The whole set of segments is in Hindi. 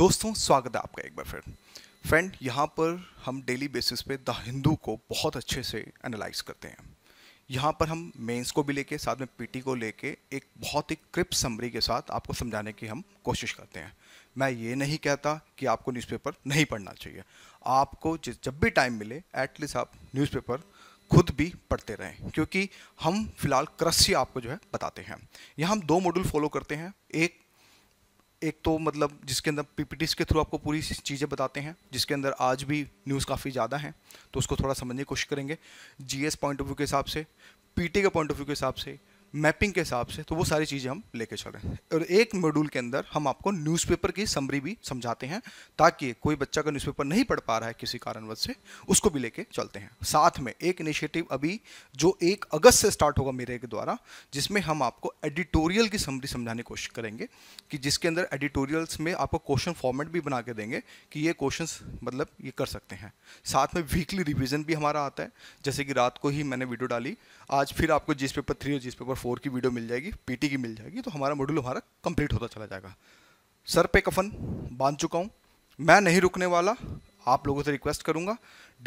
दोस्तों स्वागत है आपका एक बार फिर फ्रेंड यहाँ पर हम डेली बेसिस पे द हिंदू को बहुत अच्छे से एनालाइज करते हैं यहाँ पर हम मेंस को भी लेके साथ में पीटी को लेके एक बहुत ही क्रिप समरी के साथ आपको समझाने की हम कोशिश करते हैं मैं ये नहीं कहता कि आपको न्यूज़पेपर नहीं पढ़ना चाहिए आपको जब भी टाइम मिले एटलीस्ट आप न्यूज़पेपर खुद भी पढ़ते रहें क्योंकि हम फिलहाल कृषि आपको जो है बताते हैं यहाँ हम दो मॉड्यूल फॉलो करते हैं एक एक तो मतलब जिसके अंदर पी के थ्रू आपको पूरी चीज़ें बताते हैं जिसके अंदर आज भी न्यूज़ काफ़ी ज़्यादा हैं तो उसको थोड़ा समझने की कोशिश करेंगे जी पॉइंट ऑफ व्यू के हिसाब से पी के पॉइंट ऑफ व्यू के हिसाब से मैपिंग के हिसाब से तो वो सारी चीज़ें हम लेके चलें और एक मॉड्यूल के अंदर हम आपको न्यूज़पेपर की समरी भी समझाते हैं ताकि कोई बच्चा का न्यूज़पेपर नहीं पढ़ पा रहा है किसी कारणवश से उसको भी लेके चलते हैं साथ में एक इनिशिएटिव अभी जो एक अगस्त से स्टार्ट होगा मेरे के द्वारा जिसमें हम आपको एडिटोरियल की समरी समझाने की कोशिश करेंगे कि जिसके अंदर एडिटोरियल्स में आपको क्वेश्चन फॉर्मेट भी बना के देंगे कि ये क्वेश्चन मतलब ये कर सकते हैं साथ में वीकली रिविज़न भी हमारा आता है जैसे कि रात को ही मैंने वीडियो डाली आज फिर आपको जिस पेपर थ्री और जिस पेपर फोर की वीडियो मिल जाएगी पीटी की मिल जाएगी तो हमारा मॉड्यूल हमारा कंप्लीट होता चला जाएगा सर पे कफन बांध चुका हूँ मैं नहीं रुकने वाला आप लोगों से रिक्वेस्ट करूँगा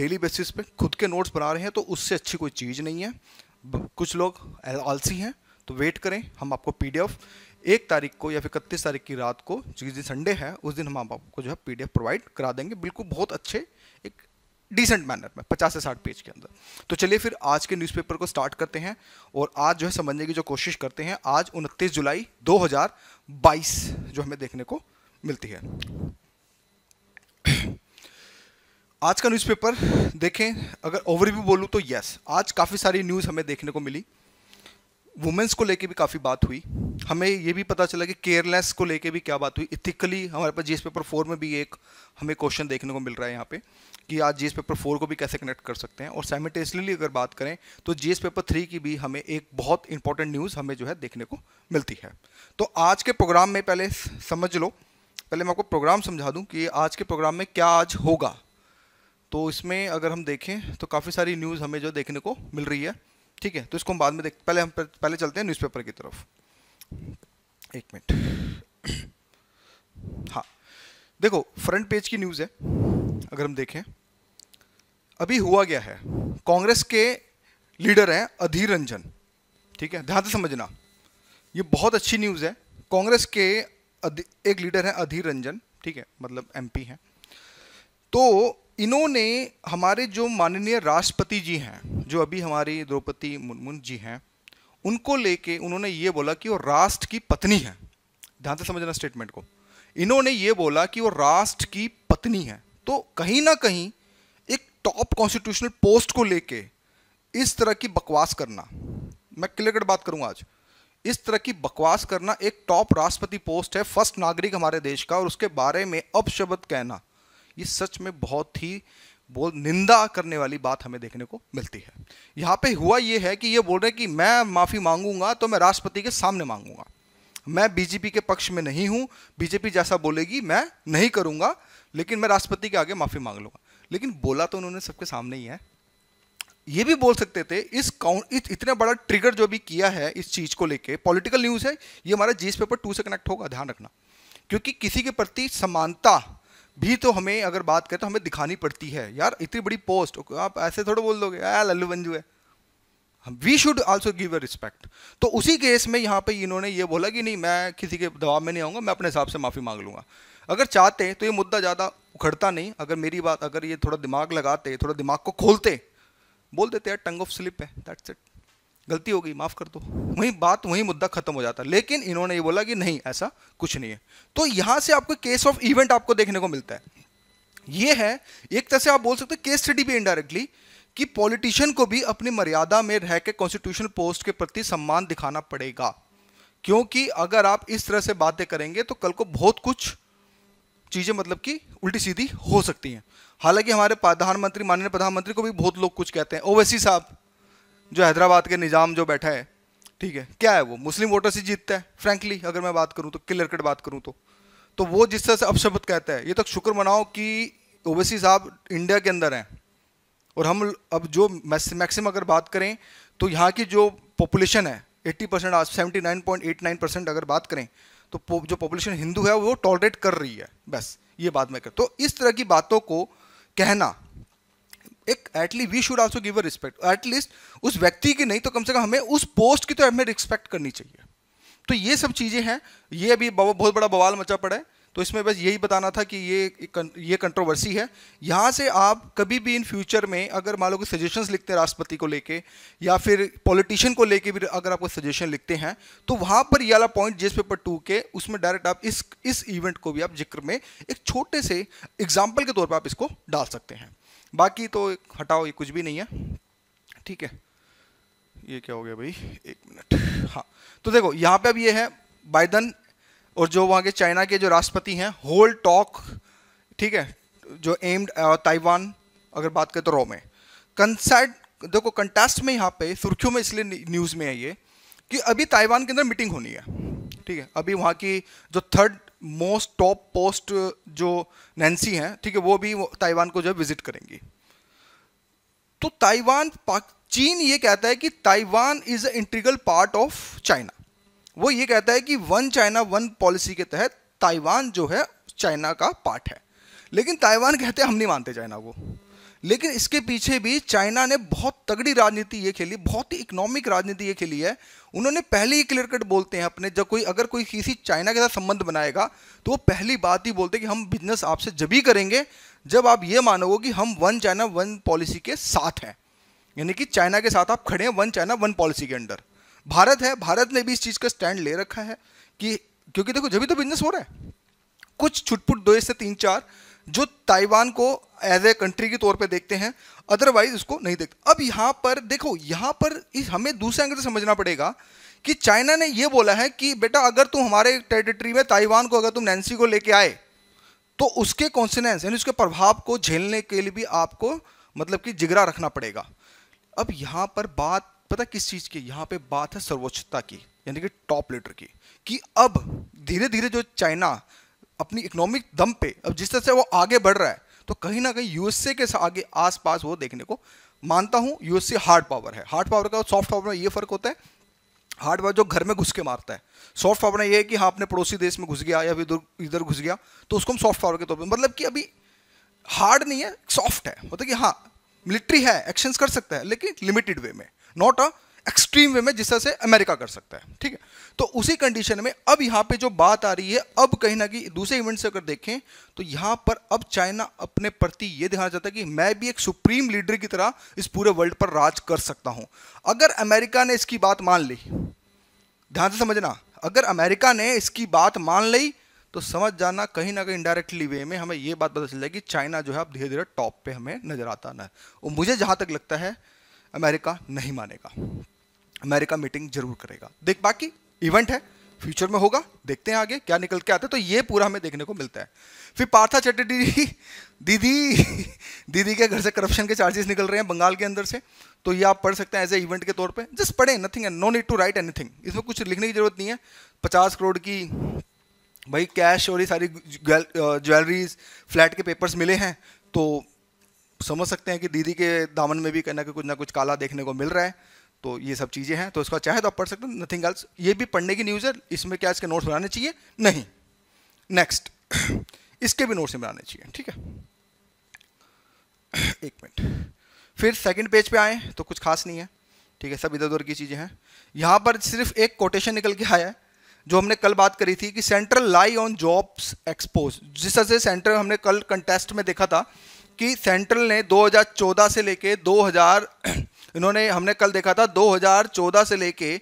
डेली बेसिस पे खुद के नोट्स बना रहे हैं तो उससे अच्छी कोई चीज़ नहीं है कुछ लोग आलसी हैं तो वेट करें हम आपको पी एक तारीख को या फिर इकतीस तारीख की रात को जिस दिन संडे है उस दिन हम आपको जो है पी प्रोवाइड करा देंगे बिल्कुल बहुत अच्छे डिसेंट मैनर में पचास से साठ पेज के अंदर तो चलिए फिर आज के न्यूज़पेपर को स्टार्ट करते हैं और आज जो है समझने की जो कोशिश करते हैं आज उनतीस जुलाई 2022 जो हमें देखने को मिलती है आज का न्यूज़पेपर देखें अगर ओवरव्यू बोलूँ तो यस आज काफ़ी सारी न्यूज़ हमें देखने को मिली वुमेंस को लेके भी काफ़ी बात हुई हमें ये भी पता चला कि केयरलेस को लेके भी क्या बात हुई इथिकली हमारे पास जीएस पेपर फोर में भी एक हमें क्वेश्चन देखने को मिल रहा है यहाँ पे कि आज जीएस पेपर फोर को भी कैसे कनेक्ट कर सकते हैं और सैमिटेसली अगर बात करें तो जीएस पेपर थ्री की भी हमें एक बहुत इंपॉर्टेंट न्यूज़ हमें जो है देखने को मिलती है तो आज के प्रोग्राम में पहले समझ लो पहले मैं आपको प्रोग्राम समझा दूँ कि आज के प्रोग्राम में क्या आज होगा तो इसमें अगर हम देखें तो काफ़ी सारी न्यूज़ हमें जो देखने को मिल रही है ठीक है तो इसको हम बाद में देख पहले हम पहले चलते हैं न्यूज़पेपर की तरफ एक मिनट हाँ देखो फ्रंट पेज की न्यूज़ है अगर हम देखें अभी हुआ गया है कांग्रेस के लीडर हैं अधीर रंजन ठीक है ध्यान से समझना ये बहुत अच्छी न्यूज़ है कांग्रेस के एक लीडर हैं अधीर रंजन ठीक है मतलब एमपी हैं तो इन्होंने हमारे जो माननीय राष्ट्रपति जी हैं जो अभी हमारी द्रौपदी मुर्मू जी हैं उनको लेके उन्होंने ये बोला कि वो राष्ट्र की पत्नी है ध्यान से समझना स्टेटमेंट को इन्होंने ये बोला कि वो राष्ट्र की पत्नी है तो कहीं ना कहीं एक टॉप कॉन्स्टिट्यूशनल पोस्ट को लेके इस तरह की बकवास करना मैं क्लियर कट बात करूंगा आज इस तरह की बकवास करना एक टॉप राष्ट्रपति पोस्ट है फर्स्ट नागरिक हमारे देश का और उसके बारे में अपशब्द कहना ये सच में बहुत ही बोल निंदा करने वाली बात हमें देखने को मिलती है यहाँ पे हुआ ये है कि ये बोल रहे हैं कि मैं माफ़ी मांगूंगा तो मैं राष्ट्रपति के सामने मांगूंगा मैं बीजेपी के पक्ष में नहीं हूँ बीजेपी जैसा बोलेगी मैं नहीं करूँगा लेकिन मैं राष्ट्रपति के आगे माफ़ी मांग लूँगा लेकिन बोला तो उन्होंने सबके सामने ही है ये भी बोल सकते थे इस काउंट इतना बड़ा ट्रिगर जो भी किया है इस चीज़ को लेके पॉलिटिकल न्यूज़ है ये हमारा जीस पेपर टू से कनेक्ट होगा ध्यान रखना क्योंकि किसी के प्रति समानता भी तो हमें अगर बात करें तो हमें दिखानी पड़ती है यार इतनी बड़ी पोस्ट आप ऐसे थोड़ा बोल दोगे यार लल्लू बंजू है we should also give a respect तो उसी केस में यहाँ पे इन्होंने ये बोला कि नहीं मैं किसी के दबाव में नहीं आऊँगा मैं अपने हिसाब से माफ़ी मांग लूँगा अगर चाहते तो ये मुद्दा ज़्यादा उखड़ता नहीं अगर मेरी बात अगर ये थोड़ा दिमाग लगाते थोड़ा दिमाग को खोलते बोल देते यार टंग ऑफ स्लिप है दैट्स इट गलती हो गई माफ़ कर दो वही बात वही मुद्दा खत्म हो जाता लेकिन इन्होंने ये बोला कि नहीं ऐसा कुछ नहीं है तो यहां से आपको केस ऑफ इवेंट आपको देखने को मिलता है ये है एक तरह से आप बोल सकते हो केस स्टडी भी इनडायरेक्टली कि पॉलिटिशियन को भी अपनी मर्यादा में रह के कॉन्स्टिट्यूशनल पोस्ट के प्रति सम्मान दिखाना पड़ेगा क्योंकि अगर आप इस तरह से बातें करेंगे तो कल को बहुत कुछ चीज़ें मतलब कि उल्टी सीधी हो सकती हैं हालांकि हमारे प्रधानमंत्री माननीय प्रधानमंत्री को भी बहुत लोग कुछ कहते हैं ओवैसी साहब जो हैदराबाद के निज़ाम जो बैठा है ठीक है क्या है वो मुस्लिम वोटर से जीतता है फ्रेंकली अगर मैं बात करूँ तो क्लियर कट बात करूँ तो तो वो जिस तरह से अपशब्द कहता है ये तक तो शुक्र मनाओ कि ओवैसी साहब इंडिया के अंदर हैं और हम अब जो मैक्सिम अगर बात करें तो यहाँ की जो पॉपुलेशन है 80 परसेंट आज सेवेंटी परसेंट अगर बात करें तो जो पॉपुलेशन हिंदू है वो टॉलरेट कर रही है बस ये बात मैं कर तो इस तरह की बातों को कहना एक at least we should also give a respect at least उस व्यक्ति की नहीं तो कम से कम हमें उस पोस्ट की तो हमें रिस्पेक्ट करनी चाहिए तो ये सब चीज़ें हैं ये अभी बहुत बड़ा बवाल मचा पड़ा है तो इसमें बस यही बताना था कि ये ये कंट्रोवर्सी है यहाँ से आप कभी भी इन फ्यूचर में अगर मान लो कि सजेशंस लिखते हैं राष्ट्रपति को लेके या फिर पॉलिटिशियन को लेके भी अगर आपको सजेशन लिखते हैं तो वहाँ पर ये वाला पॉइंट जिस पेपर टू के उसमें डायरेक्ट आप इस इस इवेंट को भी आप जिक्र में एक छोटे से एग्जाम्पल के तौर पर आप इसको डाल सकते हैं बाकी तो हटाओ ये कुछ भी नहीं है ठीक है ये क्या हो गया भाई एक मिनट हाँ तो देखो यहाँ पे अब ये है बाइडन और जो वहाँ के चाइना के जो राष्ट्रपति हैं होल टॉक ठीक है जो एम्ड ताइवान अगर बात करें तो रो में कंसर्ट देखो कंटेस्ट में यहाँ पे सुर्खियों में इसलिए न्यूज़ में है ये कि अभी ताइवान के अंदर मीटिंग होनी है ठीक है अभी वहाँ की जो थर्ड मोस्ट टॉप पोस्ट जो नैन्सी हैं ठीक है वो भी ताइवान को जो है विजिट करेंगी तो ताइवान चीन ये कहता है कि Taiwan is integral part of China वो ये कहता है कि वन चाइना वन पॉलिसी के तहत ताइवान जो है चाइना का पार्ट है लेकिन ताइवान कहते हैं हम नहीं मानते चाइना को लेकिन इसके पीछे भी चाइना ने बहुत तगड़ी राजनीति ये खेली बहुत ही इकोनॉमिक राजनीति ये खेली है उन्होंने पहले ही क्लियर कट बोलते हैं अपने जब कोई अगर कोई किसी चाइना के साथ संबंध बनाएगा तो वो पहली बात ही बोलते हैं कि हम बिजनेस आपसे जब ही करेंगे जब आप ये मानोगे कि हम वन चाइना वन पॉलिसी के साथ हैं यानी कि चाइना के साथ आप खड़े हैं वन चाइना वन पॉलिसी के अंडर भारत है भारत ने भी इस चीज़ का स्टैंड ले रखा है कि क्योंकि देखो जब भी तो बिजनेस हो रहा है कुछ छुटपुट दो से तीन चार जो ताइवान को एज ए कंट्री के तौर पे देखते हैं अदरवाइज इसको नहीं देखते अब यहाँ पर देखो यहाँ पर इस हमें दूसरे अंग से समझना पड़ेगा कि चाइना ने यह बोला है कि बेटा अगर तुम हमारे टेरिटरी में ताइवान को अगर तुम नैन्सी को लेके आए तो उसके कॉन्सिनेंस यानी उसके प्रभाव को झेलने के लिए भी आपको मतलब कि जिगरा रखना पड़ेगा अब यहाँ पर बात पता किस चीज़ की यहाँ पर बात है सर्वोच्चता की यानी कि टॉप लीडर की कि अब धीरे धीरे जो चाइना अपनी इकोनॉमिक दम पे अब जिस तरह से वो आगे बढ़ रहा है तो कहीं ना कहीं यूएसए के आगे आसपास वो देखने को मानता हूं यूएसए हार्ड पावर है हार्ड पावर का सॉफ्ट पावर में ये फर्क होता है हार्ड पावर जो घर में घुस के मारता है सॉफ्ट पावर में ये है कि हाँ अपने पड़ोसी देश में घुस गया या इधर इधर घुस गया तो उसको हम सॉफ्ट पावर के तौर पर मतलब कि अभी हार्ड नहीं है सॉफ्ट है मतलब कि हाँ मिलिट्री है एक्शंस कर सकता है लेकिन लिमिटेड वे में नॉट अ एक्सट्रीम वे में जिस तरह से अमेरिका कर सकता है ठीक है तो उसी कंडीशन में अब यहां पे जो बात आ रही है अब कहीं ना कहीं दूसरे इवेंट से अगर देखें तो यहां पर अब चाइना अपने प्रति ये दिखाना चाहता है कि मैं भी एक सुप्रीम लीडर की तरह इस पूरे वर्ल्ड पर राज कर सकता हूं अगर अमेरिका ने इसकी बात मान ली ध्यान से समझना अगर अमेरिका ने इसकी बात मान ली तो समझ जाना कहीं ना कहीं इंडायरेक्टली वे में हमें यह बात पता चल जाएगी चाइना जो है अब धीरे धीरे टॉप पे हमें नजर आता ना और मुझे जहां तक लगता है अमेरिका नहीं मानेगा अमेरिका मीटिंग जरूर करेगा देख बाकी इवेंट है फ्यूचर में होगा देखते हैं आगे क्या निकल के आते हैं तो ये पूरा हमें देखने को मिलता है फिर पार्था चटर्जी दीदी दीदी के घर से करप्शन के चार्जेस निकल रहे हैं बंगाल के अंदर से तो ये आप पढ़ सकते हैं एज ए इवेंट के तौर पे जस्ट पढ़ें nothing and no need to write anything इसमें कुछ लिखने की जरूरत नहीं है पचास करोड़ की भाई कैश और ये सारी ज्वेलरीज फ्लैट के पेपर्स मिले हैं तो समझ सकते हैं कि दीदी के दामन में भी कहीं ना कहीं कुछ ना कुछ काला देखने को मिल रहा है तो ये सब चीज़ें हैं तो इसका चाहे तो आप पढ़ सकते हैं नथिंग एल्स ये भी पढ़ने की न्यूज़ है इसमें क्या इसके नोट्स बनाने चाहिए नहीं नेक्स्ट इसके भी नोट्स बनाने चाहिए ठीक है एक मिनट फिर सेकंड पेज पे आए तो कुछ खास नहीं है ठीक है सब इधर उधर की चीज़ें हैं यहाँ पर सिर्फ एक कोटेशन निकल के आया है जो हमने कल बात करी थी कि central lie on jobs expose जिस तरह से सेंट्रल हमने कल कंटेस्ट में देखा था कि सेंट्रल ने 2014 से लेके इन्होंने हमने कल देखा था 2014 से लेके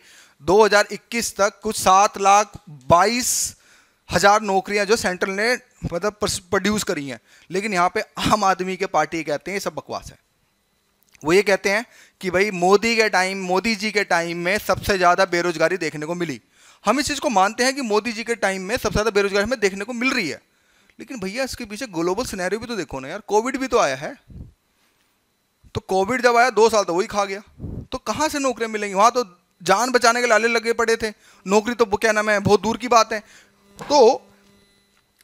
2021 तक कुछ सात लाख बाईस हज़ार नौकरियां जो सेंट्रल ने मतलब प्रोड्यूस करी हैं लेकिन यहाँ पे आम आदमी के पार्टी कहते हैं ये सब बकवास है वो ये कहते हैं कि भाई मोदी के टाइम मोदी जी के टाइम में सबसे ज़्यादा बेरोजगारी देखने को मिली हम इस चीज़ को मानते हैं कि मोदी जी के टाइम में सबसे ज़्यादा बेरोजगारी हमें देखने को मिल रही है लेकिन भैया इसके पीछे ग्लोबल सिनेरियो भी तो देखो ना यार कोविड भी तो आया है तो कोविड जब आया दो साल तो वही खा गया तो कहाँ से नौकरियाँ मिलेंगी वहाँ तो जान बचाने के लाले लगे पड़े थे नौकरी तो क्या नाम है बहुत दूर की बात है तो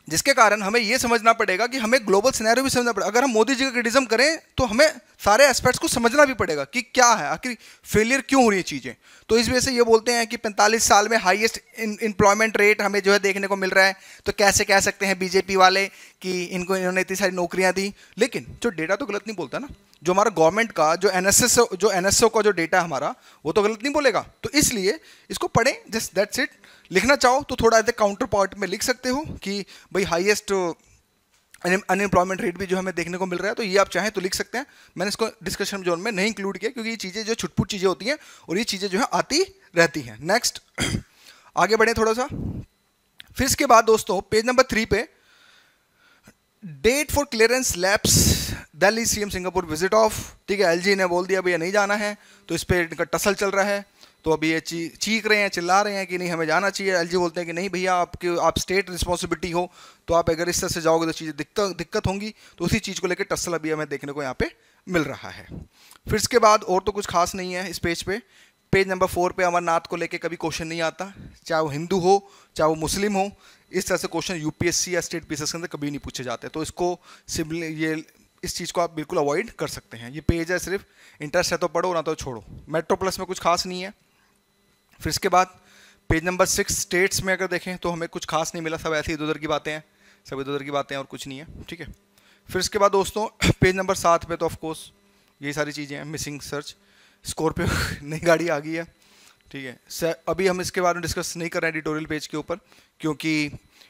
जिसके कारण हमें यह समझना पड़ेगा कि हमें ग्लोबल सिनेरियो भी समझना पड़ेगा अगर हम मोदी जी का क्रिटिज्म करें तो हमें सारे एस्पेक्ट्स को समझना भी पड़ेगा कि क्या है आखिर फेलियर क्यों हो रही है चीज़ें तो इस वजह से ये बोलते हैं कि 45 साल में हाईएस्ट इंप्लॉयमेंट रेट हमें जो है देखने को मिल रहा है तो कैसे कह सकते हैं बीजेपी वाले कि इनको इन्होंने इतनी सारी नौकरियां दी लेकिन जो डेटा तो गलत नहीं बोलता ना जो हमारा गवर्नमेंट का जो एन जो एन का जो डेटा है हमारा वो तो गलत नहीं बोलेगा तो इसलिए इसको पढ़ें जस्ट दैट्स इट लिखना चाहो तो थोड़ा ऐसे काउंटर पार्ट में लिख सकते हो कि भाई हाइएस्ट अनएम्प्लॉयमेंट रेट भी जो हमें देखने को मिल रहा है तो ये आप चाहें तो लिख सकते हैं मैंने इसको डिस्कशन जोन में नहीं इंक्लूड किया क्योंकि ये चीज़ें जो छुटपुट चीज़ें होती हैं और ये चीज़ें जो है आती रहती हैं नेक्स्ट आगे बढ़ें थोड़ा सा फिर इसके बाद दोस्तों पेज नंबर थ्री पे date for clearance labs Delhi CM Singapore visit off ठीक है एलजी ने बोल दिया भैया नहीं जाना है तो इस पर इनका टसल चल रहा है तो अभी ये ची, चीख रहे हैं चिल्ला रहे हैं कि नहीं हमें जाना चाहिए एलजी बोलते हैं कि नहीं भैया आपके आप स्टेट रिस्पॉन्सिबिलिटी हो तो आप अगर इस तरह से जाओगे तो चीज़ें दिक्कत दिक्कत होंगी तो उसी चीज़ को लेकर टसल अभी हमें देखने को यहाँ पे मिल रहा है फिर इसके बाद और तो कुछ खास नहीं है इस पेज पे पेज नंबर फोर पे अमरनाथ को लेके कभी क्वेश्चन नहीं आता चाहे वो हिंदू हो चाहे वो मुस्लिम हो इस तरह से क्वेश्चन यूपीएससी या स्टेट पीसीएस के अंदर कभी नहीं पूछे जाते तो इसको सिमिलर ये इस चीज़ को आप बिल्कुल अवॉइड कर सकते हैं ये पेज है सिर्फ इंटरेस्ट है तो पढ़ो ना तो छोड़ो मेट्रो प्लस में कुछ खास नहीं है फिर इसके बाद पेज नंबर सिक्स स्टेट्स में अगर देखें तो हमें कुछ खास नहीं मिला सब ऐसी इधर उधर की बातें हैं सब इधर उधर की बातें और कुछ नहीं है ठीक है फिर इसके बाद दोस्तों पेज नंबर सात पे तो ऑफकोर्स यही सारी चीज़ें हैं मिसिंग सर्च स्कॉर्पियो नई गाड़ी आ गई है ठीक है सर अभी हम इसके बारे में डिस्कस नहीं कर रहे हैं एडिटोरियल पेज के ऊपर क्योंकि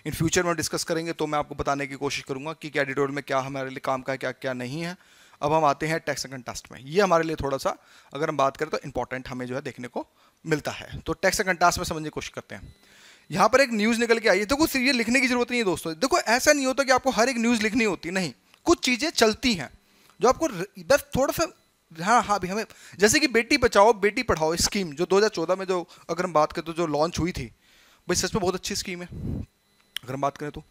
इन फ्यूचर में डिस्कस करेंगे तो मैं आपको बताने की कोशिश करूंगा कि क्या एडिटोरियल में क्या हमारे लिए काम का है क्या क्या नहीं है अब हम आते हैं टैक्स एंड टास्ट में ये हमारे लिए थोड़ा सा अगर हम बात करें तो इंपॉर्टेंट हमें जो है देखने को मिलता है तो टैक्स एंड टास्ट में समझने की कोशिश करते हैं यहाँ पर एक न्यूज़ निकल के आई है देखो तो ये लिखने की जरूरत नहीं है दोस्तों देखो ऐसा नहीं होता कि आपको हर एक न्यूज़ लिखनी होती नहीं कुछ चीज़ें चलती हैं जो आपको बस थोड़ा सा हाँ हाँ भी हमें जैसे कि बेटी बचाओ बेटी पढ़ाओ स्कीम जो 2014 में जो अगर हम बात करें तो जो लॉन्च हुई थी भाई सच में बहुत अच्छी स्कीम है अगर हम बात करें तो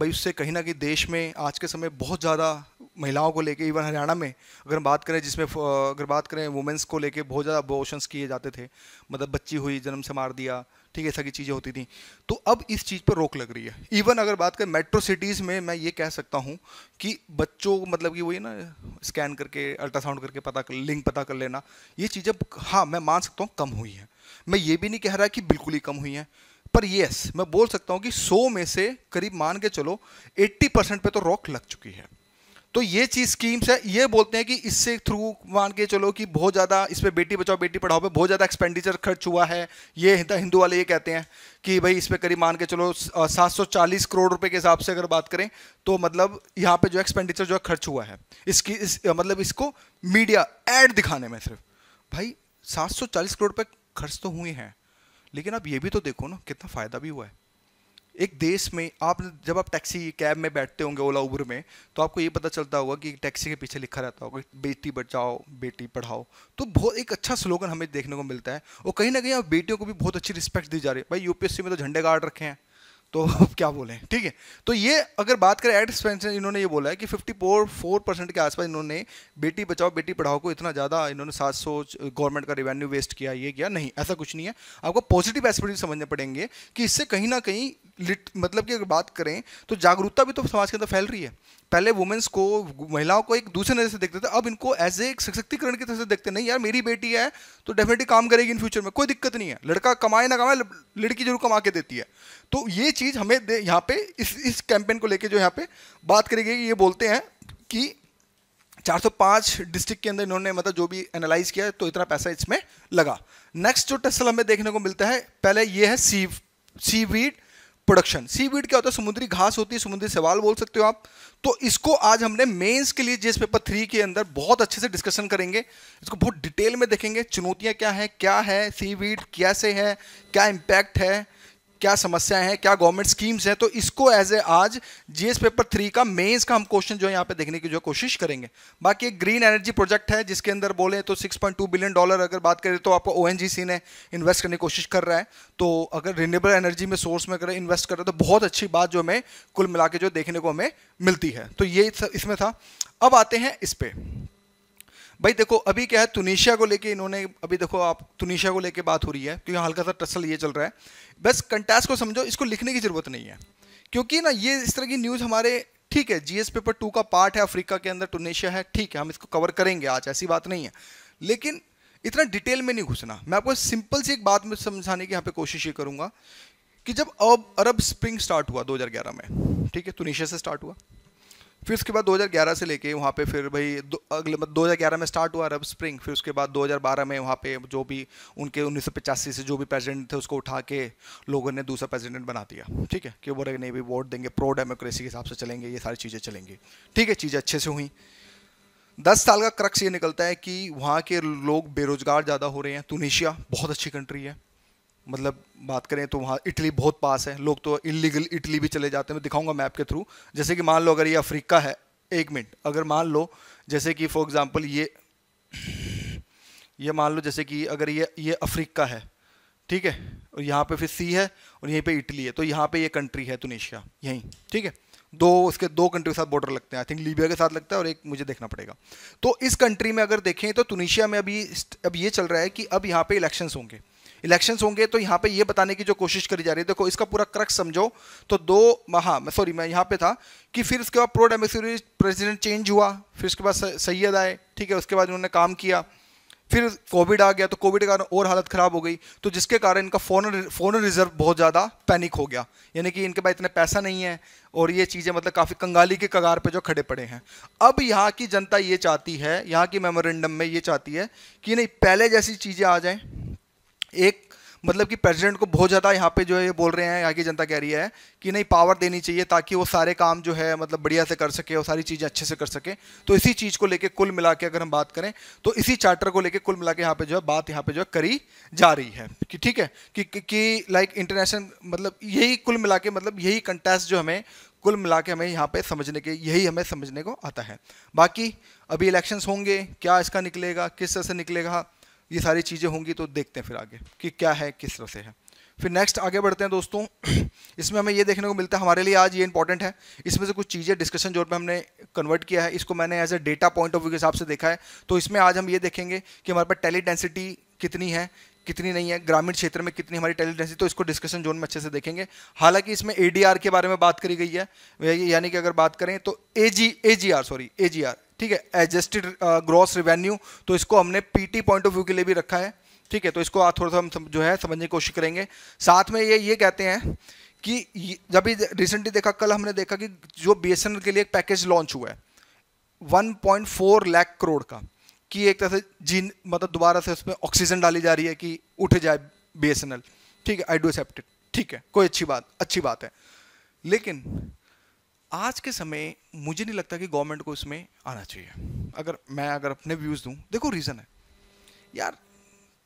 भाई उससे कहीं ना कहीं देश में आज के समय बहुत ज़्यादा महिलाओं को लेके इवन हरियाणा में अगर हम बात करें जिसमें अगर बात करें वुमेंस को लेके बहुत ज़्यादा अबोशंस किए जाते थे मतलब बच्ची हुई जन्म से मार दिया ठीक है सभी चीज़ें होती थी तो अब इस चीज़ पर रोक लग रही है इवन अगर बात करें मेट्रो सिटीज़ में मैं ये कह सकता हूँ कि बच्चों मतलब कि वही ना स्कैन करके अल्ट्रासाउंड करके पता कर लिंक पता कर लेना ये चीज़ें हाँ मैं मान सकता हूँ कम हुई हैं मैं ये भी नहीं कह रहा कि बिल्कुल ही कम हुई हैं पर येस मैं बोल सकता हूँ कि सौ में से करीब मान के चलो एट्टी परसेंट तो रोक लग चुकी है तो ये चीज़ स्कीम्स है ये बोलते हैं कि इससे थ्रू मान के चलो कि बहुत ज़्यादा इस पर बेटी बचाओ बेटी पढ़ाओ पे बहुत ज़्यादा एक्सपेंडिचर खर्च हुआ है ये हिंदू वाले ये कहते हैं कि भाई इस पर करीब मान के चलो 740 करोड़ रुपए के हिसाब से अगर बात करें तो मतलब यहाँ पे जो एक्सपेंडिचर जो है खर्च हुआ है इसकी इस मतलब इसको मीडिया एड दिखाने में सिर्फ भाई सात करोड़ रुपये खर्च तो हुए हैं लेकिन आप ये भी तो देखो ना कितना फ़ायदा भी हुआ है एक देश में आप जब आप टैक्सी कैब में बैठते होंगे ओला उबर में तो आपको ये पता चलता होगा कि टैक्सी के पीछे लिखा रहता होगा बेटी बचाओ बेटी पढ़ाओ तो बहुत एक अच्छा स्लोगन हमें देखने को मिलता है और कहीं ना कहीं आप बेटियों को भी बहुत अच्छी रिस्पेक्ट दी जा रही है भाई यूपीएससी में तो झंडे गाड़ रखे हैं तो अब क्या बोलें ठीक है तो ये अगर बात करें एड एक्सपेंशन इन्होंने ये बोला है कि फिफ्टी फोर फोर परसेंट के आसपास इन्होंने बेटी बचाओ बेटी पढ़ाओ को इतना ज़्यादा इन्होंने सात सौ गवर्नमेंट का रेवेन्यू वेस्ट किया ये किया नहीं ऐसा कुछ नहीं है आपको पॉजिटिव एस्पेक्ट भी समझने पड़ेंगे कि इससे कहीं ना कहीं लिट मतलब कि अगर बात करें तो जागरूकता भी तो समाज के अंदर फैल रही है पहले वुमेंस को महिलाओं को एक दूसरे नजर से देखते थे अब इनको एज ए सशक्तिकरण की तरह से देखते नहीं यार मेरी बेटी है तो डेफिनेटली काम करेगी इन फ्यूचर में कोई दिक्कत नहीं है लड़का कमाए ना कमाए लड़की जरूर कमा के देती है तो ये चीज़ हमें यहाँ पे इस इस कैंपेन को लेकर जो यहाँ पे बात करेगी ये बोलते हैं कि 405 डिस्ट्रिक्ट के अंदर इन्होंने मतलब जो भी एनालाइज किया तो इतना पैसा इसमें लगा नेक्स्ट जो टेस्टल हमें देखने को मिलता है पहले ये है sea seaweed production seaweed क्या होता है समुद्री घास होती है समुद्री सवाल बोल सकते हो आप तो इसको आज हमने मेंस के लिए जेस पेपर थ्री के अंदर बहुत अच्छे से डिस्कशन करेंगे इसको बहुत डिटेल में देखेंगे चुनौतियां क्या है क्या है सी वीड कैसे है क्या इंपैक्ट है क्या समस्याएं हैं क्या गवर्नमेंट स्कीम्स हैं तो इसको एज ए आज जीएस पेपर थ्री का मेन्स का हम क्वेश्चन जो यहाँ पे देखने की जो कोशिश करेंगे बाकी एक ग्रीन एनर्जी प्रोजेक्ट है जिसके अंदर बोले तो 6.2 बिलियन डॉलर अगर बात करें तो आपको ओ ने इन्वेस्ट करने की कोशिश कर रहा है तो अगर रिन्यूएबल एनर्जी में सोर्स में अगर इन्वेस्ट कर रहे तो बहुत अच्छी बात जो हमें कुल मिला के जो देखने को हमें मिलती है तो ये इसमें था अब आते हैं इस पर भाई देखो अभी क्या है तुनिशिया को लेके इन्होंने अभी देखो आप तुनिशिया को लेके बात हो रही है क्योंकि हल्का सा टसल ये चल रहा है बस कंटेस्ट को समझो इसको लिखने की ज़रूरत नहीं है क्योंकि ना ये इस तरह की न्यूज़ हमारे ठीक है जीएस पेपर टू का पार्ट है अफ्रीका के अंदर टूनेशिया है ठीक है हम इसको कवर करेंगे आज ऐसी बात नहीं है लेकिन इतना डिटेल में नहीं घुसना मैं आपको सिंपल सी एक बात में समझाने की यहाँ पे कोशिश ये करूँगा कि जब अब अरब स्प्रिंग स्टार्ट हुआ 2011 में ठीक है तुनिशिया से स्टार्ट हुआ फिर उसके बाद 2011 से लेके वहाँ पे फिर भाई अगले मतलब 2011 में स्टार्ट हुआ अरब स्प्रिंग फिर उसके बाद 2012 में वहाँ पे जो भी उनके उन्नीस से जो भी प्रेसिडेंट थे उसको उठा के लोगों ने दूसरा प्रेसिडेंट बना दिया ठीक है कि रहे नहीं भी वोट देंगे प्रो डेमोक्रेसी के हिसाब से चलेंगे ये सारी चीज़ें चलेंगी ठीक है चीज़ें अच्छे से हुई दस साल का क्रक्स ये निकलता है कि वहाँ के लोग बेरोजगार ज़्यादा हो रहे हैं तुनिशिया बहुत अच्छी कंट्री है मतलब बात करें तो वहाँ इटली बहुत पास है लोग तो इलीगल इटली भी चले जाते हैं मैं दिखाऊंगा मैप के थ्रू जैसे कि मान लो अगर ये अफ्रीका है एक मिनट अगर मान लो जैसे कि फॉर एग्ज़ाम्पल ये ये मान लो जैसे कि अगर ये ये अफ्रीका है ठीक है और यहाँ पे फिर सी है और यहीं पे इटली है तो यहाँ पे ये कंट्री है तुनिशिया यहीं ठीक है दो उसके दो कंट्री के साथ बॉर्डर लगते हैं आई थिंक लीबिया के साथ लगता है और एक मुझे देखना पड़ेगा तो इस कंट्री में अगर देखें तो तुनिशिया में अभी अब ये चल रहा है कि अब यहाँ पर इलेक्शंस होंगे इलेक्शंस होंगे तो यहाँ पे ये बताने की जो कोशिश करी जा रही है देखो इसका पूरा क्रक समझो तो दो हाँ मैं सॉरी मैं यहाँ पे था कि फिर उसके बाद प्रो डेमेसरी प्रेसिडेंट चेंज हुआ फिर उसके बाद सैयद आए ठीक है उसके बाद उन्होंने काम किया फिर कोविड आ गया तो कोविड के कारण और हालत ख़राब हो गई तो जिसके कारण इनका फ़ोन फोनर रिज़र्व बहुत ज़्यादा पैनिक हो गया यानी कि इनके पास इतना पैसा नहीं है और ये चीज़ें मतलब काफ़ी कंगाली के कगार पे जो खड़े पड़े हैं अब यहाँ की जनता ये चाहती है यहाँ की मेमोरेंडम में ये चाहती है कि नहीं पहले जैसी चीज़ें आ जाएँ एक मतलब कि प्रेसिडेंट को बहुत ज़्यादा यहाँ पे जो है ये बोल रहे हैं यहाँ की जनता कह रही है कि नहीं पावर देनी चाहिए ताकि वो सारे काम जो है मतलब बढ़िया से कर सके और सारी चीज़ें अच्छे से कर सके तो इसी चीज़ को लेके कुल मिला के अगर हम बात करें तो इसी चार्टर को लेके कुल मिला के यहाँ पर जो है बात यहाँ पर जो है करी जा रही है कि ठीक है कि, कि, कि लाइक इंटरनेशनल मतलब यही कुल मिला के मतलब यही कंटेस्ट जो हमें कुल मिला के हमें यहाँ पे समझने के यही हमें समझने को आता है बाकी अभी इलेक्शंस होंगे क्या इसका निकलेगा किस तरह से निकलेगा ये सारी चीज़ें होंगी तो देखते हैं फिर आगे कि क्या है किस तरह से है फिर नेक्स्ट आगे बढ़ते हैं दोस्तों इसमें हमें ये देखने को मिलता है हमारे लिए आज ये इंपॉर्टेंट है इसमें से कुछ चीज़ें डिस्कशन जोन पे हमने कन्वर्ट किया है इसको मैंने as a data point of view के हिसाब से देखा है तो इसमें आज हम ये देखेंगे कि हमारे पास टेली डेंसिटी कितनी है कितनी नहीं है ग्रामीण क्षेत्र में कितनी हमारी टेलीडेंसी तो इसको डिस्कशन जोन में अच्छे से देखेंगे हालांकि इसमें ए के बारे में बात करी गई है यानी कि अगर बात करें तो ए जी सॉरी ए ठीक है एडजस्टेड ग्रॉस रिवेन्यू तो इसको हमने पीटी पॉइंट ऑफ व्यू के लिए भी रखा है ठीक है तो इसको आप थोड़ा सा हम जो है समझने की कोशिश करेंगे साथ में ये ये कहते हैं कि जब भी रिसेंटली देखा कल हमने देखा कि जो बी के लिए एक पैकेज लॉन्च हुआ है 1.4 लाख करोड़ का कि एक तरह से जीन मतलब दोबारा से उसमें ऑक्सीजन डाली जा रही है कि उठ जाए बी ठीक है आई डू एक्सेप्ट ठीक है कोई अच्छी बात अच्छी बात है लेकिन आज के समय मुझे नहीं लगता कि गवर्नमेंट को इसमें आना चाहिए अगर मैं अगर अपने व्यूज़ दूँ देखो रीज़न है यार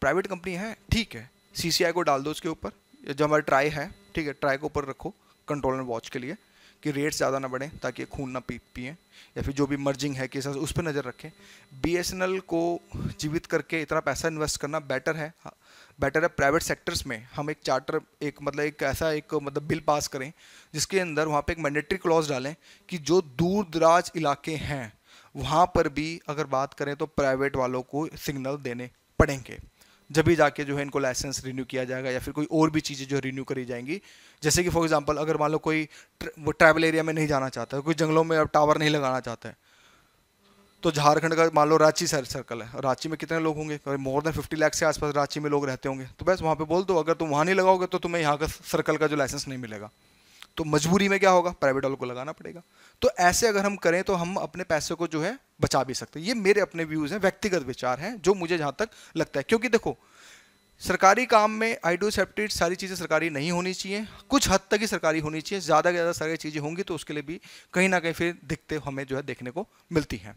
प्राइवेट कंपनी है ठीक है सी को डाल दो उसके ऊपर जो हमारे ट्राई है ठीक है ट्राई के ऊपर रखो कंट्रोल एंड वॉच के लिए कि रेट्स ज़्यादा ना बढ़ें ताकि खून ना पी पिए या फिर जो भी मर्जिंग है केसेस उस पर नज़र रखें बी को जीवित करके इतना पैसा इन्वेस्ट करना बेटर है हाँ, बेटर है प्राइवेट सेक्टर्स में हम एक चार्टर एक मतलब एक ऐसा एक मतलब बिल पास करें जिसके अंदर वहाँ पे एक मैंडेटरी क्लॉज डालें कि जो दूर दराज इलाके हैं वहाँ पर भी अगर बात करें तो प्राइवेट वालों को सिग्नल देने पड़ेंगे जब भी जाके जो है इनको लाइसेंस रिन्यू किया जाएगा या फिर कोई और भी चीज़ें जो रिन्यू करी जाएंगी जैसे कि फॉर एग्जांपल अगर मान लो कोई ट्रैवल एरिया में नहीं जाना चाहता है कोई जंगलों में अब टावर नहीं लगाना चाहता है तो झारखंड का मान लो रांची सर सर्कल है रांची में कितने लोग होंगे मोर देन फिफ्टी लैक्स के आसपास रांची में लोग रहते होंगे तो बस वहाँ पे बोल दो अगर तुम वहाँ नहीं लगाओगे तो तुम्हें यहाँ का सर्कल का जो लाइसेंस नहीं मिलेगा तो मजबूरी में क्या होगा प्राइवेट वालों को लगाना पड़ेगा तो ऐसे अगर हम करें तो हम अपने पैसे को जो है बचा भी सकते हैं ये मेरे अपने व्यूज़ हैं व्यक्तिगत विचार हैं जो मुझे जहाँ तक लगता है क्योंकि देखो सरकारी काम में सेप्टेड सारी चीज़ें सरकारी नहीं होनी चाहिए कुछ हद तक ही सरकारी होनी चाहिए ज़्यादा से ज़्यादा सारी चीज़ें होंगी तो उसके लिए भी कहीं ना कहीं फिर दिखते हमें जो है देखने को मिलती हैं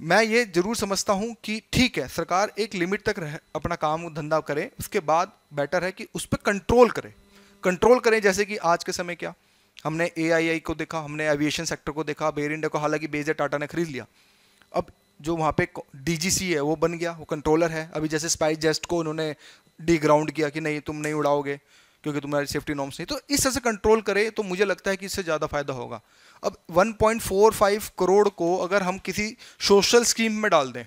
मैं ये जरूर समझता हूँ कि ठीक है सरकार एक लिमिट तक रह अपना काम धंधा करे उसके बाद बेटर है कि उस पर कंट्रोल करें कंट्रोल करें जैसे कि आज के समय क्या हमने ए को देखा हमने एविएशन सेक्टर को देखा अब एयर इंडिया को हालांकि बेजर टाटा ने खरीद लिया अब जो वहाँ पे डी है वो बन गया वो कंट्रोलर है अभी जैसे स्पाइस जेस्ट को उन्होंने डी ग्राउंड किया कि नहीं तुम नहीं उड़ाओगे क्योंकि तुम्हारी सेफ्टी नॉर्म्स नहीं तो इस तरह से कंट्रोल करे तो मुझे लगता है कि इससे ज़्यादा फायदा होगा अब 1.45 करोड़ को अगर हम किसी सोशल स्कीम में डाल दें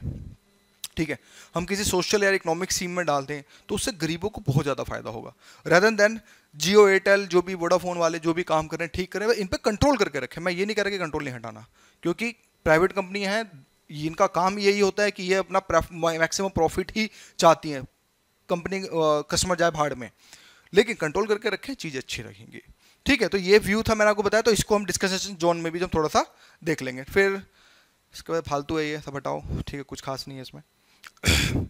ठीक है हम किसी सोशल या इकोनॉमिक स्कीम में डाल दें तो उससे गरीबों को बहुत ज़्यादा फायदा होगा रेदर देन जियो एयरटेल जो भी वोडाफोन वाले जो भी काम कर रहे हैं ठीक करें इन पर कंट्रोल करके रखें मैं ये नहीं कह रहा कि कंट्रोल नहीं हटाना क्योंकि प्राइवेट कंपनी है इनका काम यही होता है कि ये अपना मैक्सिमम प्रॉफिट ही चाहती हैं कंपनी कस्टमर जाए भाड़ में लेकिन कंट्रोल करके रखें चीज़ अच्छी रहेंगी ठीक है तो ये व्यू था मैंने आपको बताया तो इसको हम डिस्कशन जोन में भी हम थोड़ा सा देख लेंगे फिर इसके बाद फालतू है ये सब हटाओ ठीक है कुछ खास नहीं है इसमें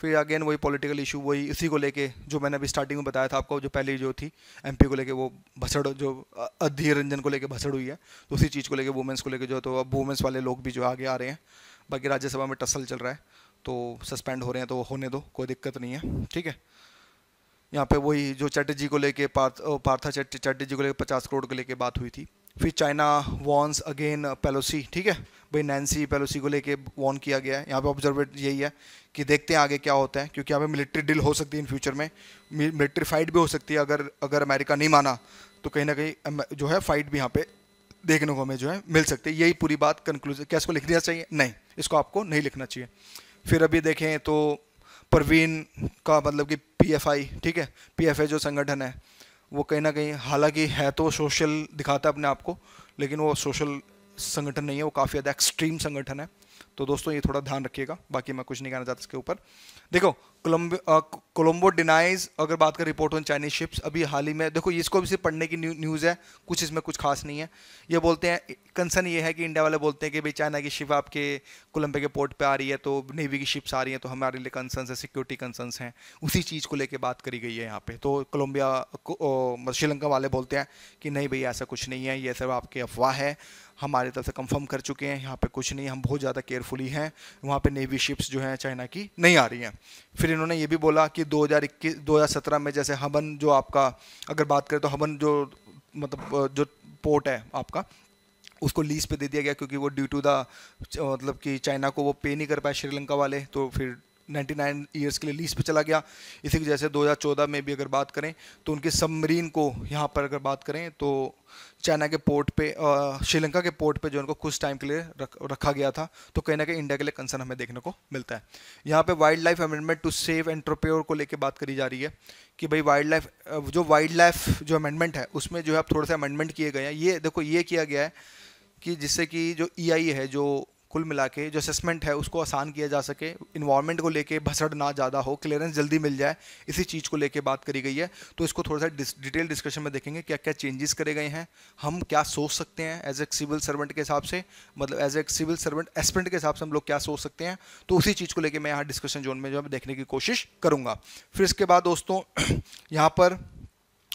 फिर अगेन वही पॉलिटिकल इशू वही इसी को लेके जो मैंने अभी स्टार्टिंग में बताया था आपको जो पहली जो थी एमपी को लेके वो भसड़ जो अधीर रंजन को लेके भसड़ हुई है तो उसी चीज़ को लेके वुमेंस को लेके जो है तो अब वुमेंस वाले लोग भी जो आगे आ रहे हैं बाकी राज्यसभा में टसल चल रहा है तो सस्पेंड हो रहे हैं तो होने दो कोई दिक्कत नहीं है ठीक है यहाँ पे वही जो चैटर्जी को लेके पार्थ पार्था चैटर्जी को लेके पचास करोड़ को लेके बात हुई थी फिर चाइना वॉन्स अगेन पेलोसी ठीक है भाई नैन्सी पेलोसी को लेके वॉन किया गया है यहाँ पे ऑब्जर्वेट यही है कि देखते हैं आगे क्या होता है क्योंकि यहाँ पे मिलिट्री डील हो सकती है इन फ्यूचर में मिलिट्री फाइट भी हो सकती है अगर अगर अमेरिका नहीं माना तो कहीं ना कहीं जो है फाइट भी यहाँ पे देखने को हमें जो है मिल सकती है यही पूरी बात कंक्लूज क्या इसको लिख दिया चाहिए नहीं इसको आपको नहीं लिखना चाहिए फिर अभी देखें तो प्रवीण का मतलब कि पीएफआई ठीक है पीएफआई जो संगठन है वो कहीं ना कहीं हालांकि है तो सोशल दिखाता है अपने आप को लेकिन वो सोशल संगठन नहीं है वो काफ़ी ज़्यादा एक्सट्रीम संगठन है तो दोस्तों ये थोड़ा ध्यान रखिएगा बाकी मैं कुछ नहीं कहना चाहता इसके ऊपर देखो कोलम्बो डिनाइज uh, अगर बात करें रिपोर्ट ऑन चाइनीज शिप्स अभी हाल ही में देखो इसको भी सिर्फ पढ़ने की न्यू, न्यूज़ है कुछ इसमें कुछ खास नहीं है ये बोलते हैं कंसर्न ये है कि इंडिया वाले बोलते हैं कि भाई चाइना की शिप आपके कोलम्बे के पोर्ट पे आ रही है तो नेवी की शिप्स आ रही हैं तो हमारे लिए कंसर्नस है सिक्योरिटी कंसर्नस हैं उसी चीज़ को लेकर बात करी गई है यहाँ पर तो कोलम्बिया मतलब श्रीलंका वाले बोलते हैं कि नहीं भाई ऐसा कुछ नहीं है ये सब आपकी अफवाह है हमारे तरफ से कंफर्म कर चुके हैं यहाँ पे कुछ नहीं हम बहुत ज़्यादा केयरफुली हैं वहाँ पे नेवी शिप्स जो हैं चाइना की नहीं आ रही हैं फिर इन्होंने ये भी बोला कि 2021 2017 में जैसे हबन जो आपका अगर बात करें तो हबन जो मतलब जो पोर्ट है आपका उसको लीज पे दे दिया गया क्योंकि वो ड्यू टू द मतलब कि चाइना को वो पे नहीं कर पाए श्रीलंका वाले तो फिर 99 ईयर्स के लिए लीज पे चला गया इसी की जैसे 2014 में भी अगर बात करें तो उनके सबमरीन को यहाँ पर अगर बात करें तो चाइना के पोर्ट पे श्रीलंका के पोर्ट पे जो उनको कुछ टाइम के लिए रख, रखा गया था तो कहीं ना कहीं इंडिया के लिए कंसर्न हमें देखने को मिलता है यहाँ पे wild life amendment to save entrepreneur को लेकर बात करी जा रही है कि भाई वाइल्ड लाइफ जो वाइल्ड लाइफ जो अमेंडमेंट है उसमें जो है अब थोड़े से अमेंडमेंट किए गए हैं ये देखो ये किया गया है कि जिससे कि जो ई e है जो कुल मिला के जो असेसमेंट है उसको आसान किया जा सके इन्वायरमेंट को लेके भसड़ ना ज़्यादा हो क्लियरेंस जल्दी मिल जाए इसी चीज़ को लेके बात करी गई है तो इसको थोड़ा सा डिटेल डिस्कशन में देखेंगे क्या क्या चेंजेस करे गए हैं हम क्या सोच सकते हैं एज ए सिविल सर्वेंट के हिसाब से मतलब as a civil servant aspirant के हिसाब से हम लोग क्या सोच सकते हैं तो उसी चीज़ को लेकर मैं यहाँ डिस्कशन जोन में जो है देखने की कोशिश करूँगा फिर इसके बाद दोस्तों यहाँ पर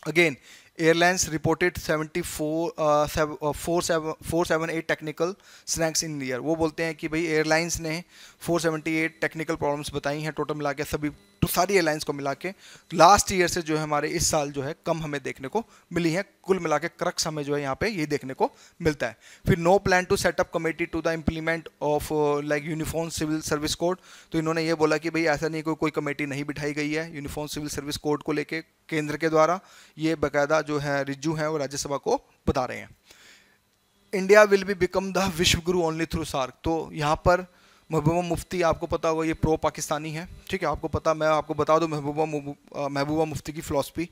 again airlines reported 74 uh, 7, uh, 478 technical snags in year वो बोलते हैं कि भाई एयरलाइंस ने 478 टेक्निकल प्रॉब्लम्स बताई हैं टोटल मिला के सभी तो सारी एयरलाइंस को मिला के लास्ट ईयर से जो है हमारे इस साल जो है कम हमें देखने को मिली है कुल मिला के क्रक्स हमें जो है यहाँ पे ये देखने को मिलता है फिर no plan to set up committee to the implement of like uniform civil service code तो इन्होंने ये बोला कि भाई ऐसा नहीं कोई कोई कमेटी नहीं बिठाई गई है यूनिफॉर्म सिविल सर्विस कोड को लेके केंद्र के द्वारा ये बाकायदा जो है रिज्जू हैं वो राज्यसभा को बता रहे हैं India will be become the vishwa guru only through SAARC तो यहाँ पर महबूबा मुफ्ती आपको पता होगा ये प्रो पाकिस्तानी है ठीक है आपको पता मैं आपको बता दूँ महबूबा महबूबा मुफ्ती की फ़िलासफ़ी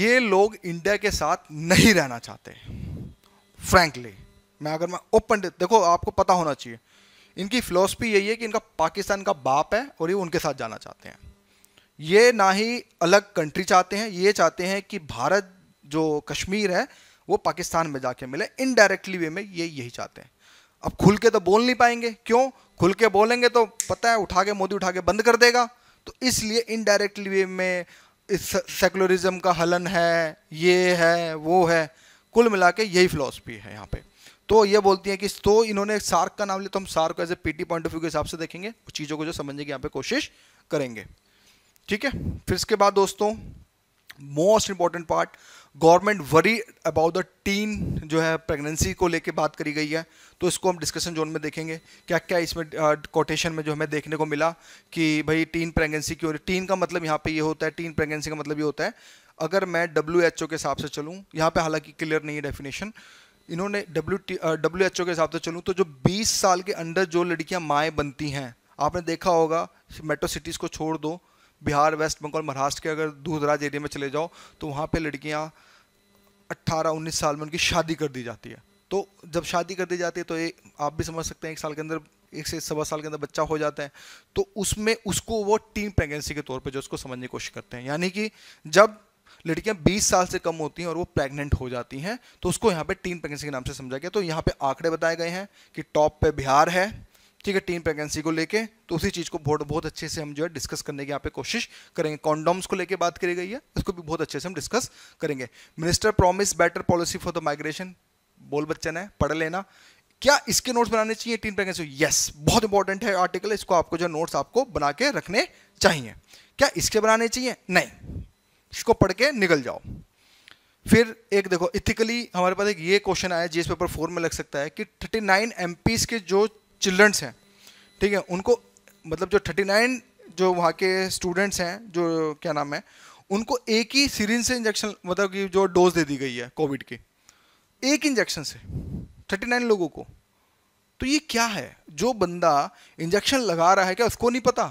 ये लोग इंडिया के साथ नहीं रहना चाहते फ्रैंकली मैं अगर मैं ओपन देखो आपको पता होना चाहिए इनकी फ़िलासफ़ी यही है कि इनका पाकिस्तान का बाप है और ये उनके साथ जाना चाहते हैं ये ना ही अलग कंट्री चाहते हैं ये चाहते हैं कि भारत जो कश्मीर है वो पाकिस्तान में जाके मिले इनडायरेक्टली वे में ये यही चाहते हैं अब खुल के तो बोल नहीं पाएंगे क्यों खुल के बोलेंगे तो पता है उठा के मोदी उठा के बंद कर देगा तो इसलिए इनडायरेक्टली वे में इस सेकुलरिज्म का हलन है ये है वो है कुल मिला के यही फिलोसफी है यहाँ पे तो ये बोलती है कि तो इन्होंने सार्क का नाम लिया तो हम सार्क को as a PT point of view के हिसाब से देखेंगे चीज़ों को जो समझने की यहाँ पे कोशिश करेंगे ठीक है फिर इसके बाद दोस्तों most important part government worry about the teen जो है प्रेगनेंसी को लेके बात करी गई है तो इसको हम डिस्कशन जोन में देखेंगे क्या क्या इसमें कोटेशन में जो हमें देखने को मिला कि भाई टीन प्रेगनेंसी क्यों टीन का मतलब यहाँ पे ये होता है टीन प्रेगनेंसी का मतलब ये होता है अगर मैं डब्ल्यू एच ओ के हिसाब से चलूँ यहाँ पर हालांकि क्लियर नहीं है डेफिनेशन इन्होंने डब्ल्यू डब्ल्यू एच ओ के हिसाब से चलूँ तो जो बीस साल के अंडर जो लड़कियाँ माएँ बनती हैं आपने देखा होगा मेट्रो सिटीज़ को छोड़ दो बिहार वेस्ट बंगाल महाराष्ट्र के अगर दूर दराज एरिया में चले जाओ तो वहाँ पर लड़कियाँ अट्ठारह उन्नीस साल में उनकी शादी कर दी जाती है तो जब शादी कर दी जाती है तो ये आप भी समझ सकते हैं एक साल के अंदर एक से सवा साल के अंदर बच्चा हो जाता है तो उसमें उसको वो टीम प्रेगनेंसी के तौर पे जो उसको समझने की कोशिश करते हैं यानी कि जब लड़कियां 20 साल से कम होती हैं और वो प्रेग्नेंट हो जाती हैं तो उसको यहाँ पे टीम प्रेगनेंसी के नाम से समझा गया तो यहाँ पे आंकड़े बताए गए हैं कि टॉप पे बिहार है ठीक है टीन प्रेगनेंसी को लेके तो उसी चीज़ को बहुत बहुत अच्छे से हम जो है डिस्कस करने की यहाँ पे कोशिश करेंगे कॉन्डोम्स को लेके बात करी गई है उसको भी बहुत अच्छे से हम डिस्कस करेंगे minister promise better policy for the migration बोल बच्चन है पढ़ लेना क्या इसके नोट्स बनाने चाहिए टीन प्रेगनेंसी यस बहुत इंपॉर्टेंट है आर्टिकल इसको आपको जो नोट्स आपको बना के रखने चाहिए क्या इसके बनाने चाहिए नहीं इसको पढ़ के निकल जाओ फिर एक देखो इथिकली हमारे पास एक ये क्वेश्चन आया जिस पेपर फोर में लग सकता है कि 39 नाइन के जो चिल्ड्रंस हैं ठीक है उनको मतलब जो थर्टी नाइन जो वहाँ के स्टूडेंट्स हैं जो क्या नाम है उनको एक ही सीरीन से इंजेक्शन मतलब कि जो डोज दे दी गई है कोविड की एक इंजेक्शन से थर्टी नाइन लोगों को तो ये क्या है जो बंदा इंजेक्शन लगा रहा है क्या उसको नहीं पता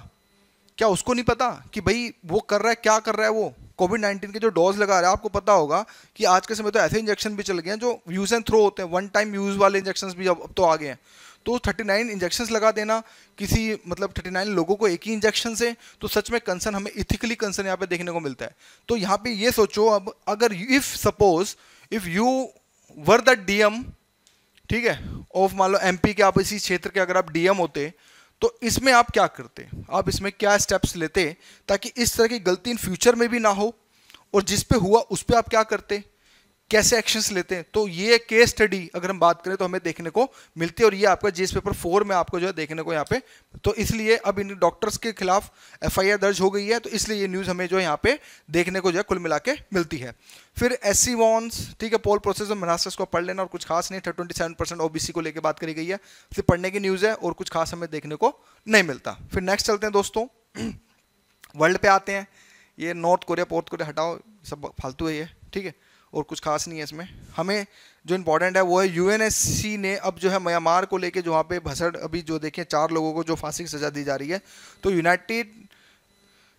क्या उसको नहीं पता कि भाई वो कर रहा है क्या कर रहा है वो कोविड नाइन्टीन के जो डोज लगा रहा है आपको पता होगा कि आज के समय तो ऐसे इंजेक्शन भी चल गए हैं जो यूज़ एंड थ्रो होते हैं वन टाइम यूज़ वाले इंजेक्शन भी अब तो आ गए हैं तो 39 इंजेक्शंस लगा देना किसी मतलब 39 लोगों को एक ही इंजेक्शन से तो सच में कंसर्न हमें इथिकली कंसर्न यहाँ पे देखने को मिलता है तो यहाँ पे ये सोचो अब अगर if suppose if you were the DM ठीक है ऑफ मान लो एमपी के आप इसी क्षेत्र के अगर आप डीएम होते तो इसमें आप क्या करते आप इसमें क्या स्टेप्स लेते ताकि इस तरह की गलती इन फ्यूचर में भी ना हो और जिस पे हुआ उस पर आप क्या करते कैसे एक्शंस लेते हैं तो ये केस स्टडी अगर हम बात करें तो हमें देखने को मिलती है और ये आपका जीएस पेपर फोर में आपको जो है देखने को यहाँ पे तो इसलिए अब इन डॉक्टर्स के खिलाफ एफआईआर दर्ज हो गई है तो इसलिए ये न्यूज़ हमें जो है यहाँ पे देखने को जो है कुल मिला के मिलती है फिर एस सी वॉन्स ठीक है पोल प्रोसेस ऑफ महाराष्ट्र को पढ़ लेना और कुछ खास नहीं ट्वेंटी सेवन परसेंट ओबीसी को लेकर बात करी गई है फिर पढ़ने की न्यूज़ है और कुछ खास हमें देखने को नहीं मिलता फिर नेक्स्ट चलते हैं दोस्तों वर्ल्ड पे आते हैं ये नॉर्थ कोरिया पोर्थ कोरिया हटाओ सब फालतू है ये ठीक है और कुछ खास नहीं है इसमें हमें जो इम्पोर्टेंट है वो है यू ने अब जो है म्यांमार को लेके जो वहाँ पे भसड़ अभी जो देखें चार लोगों को जो फांसी की सज़ा दी जा रही है तो यूनाइटेड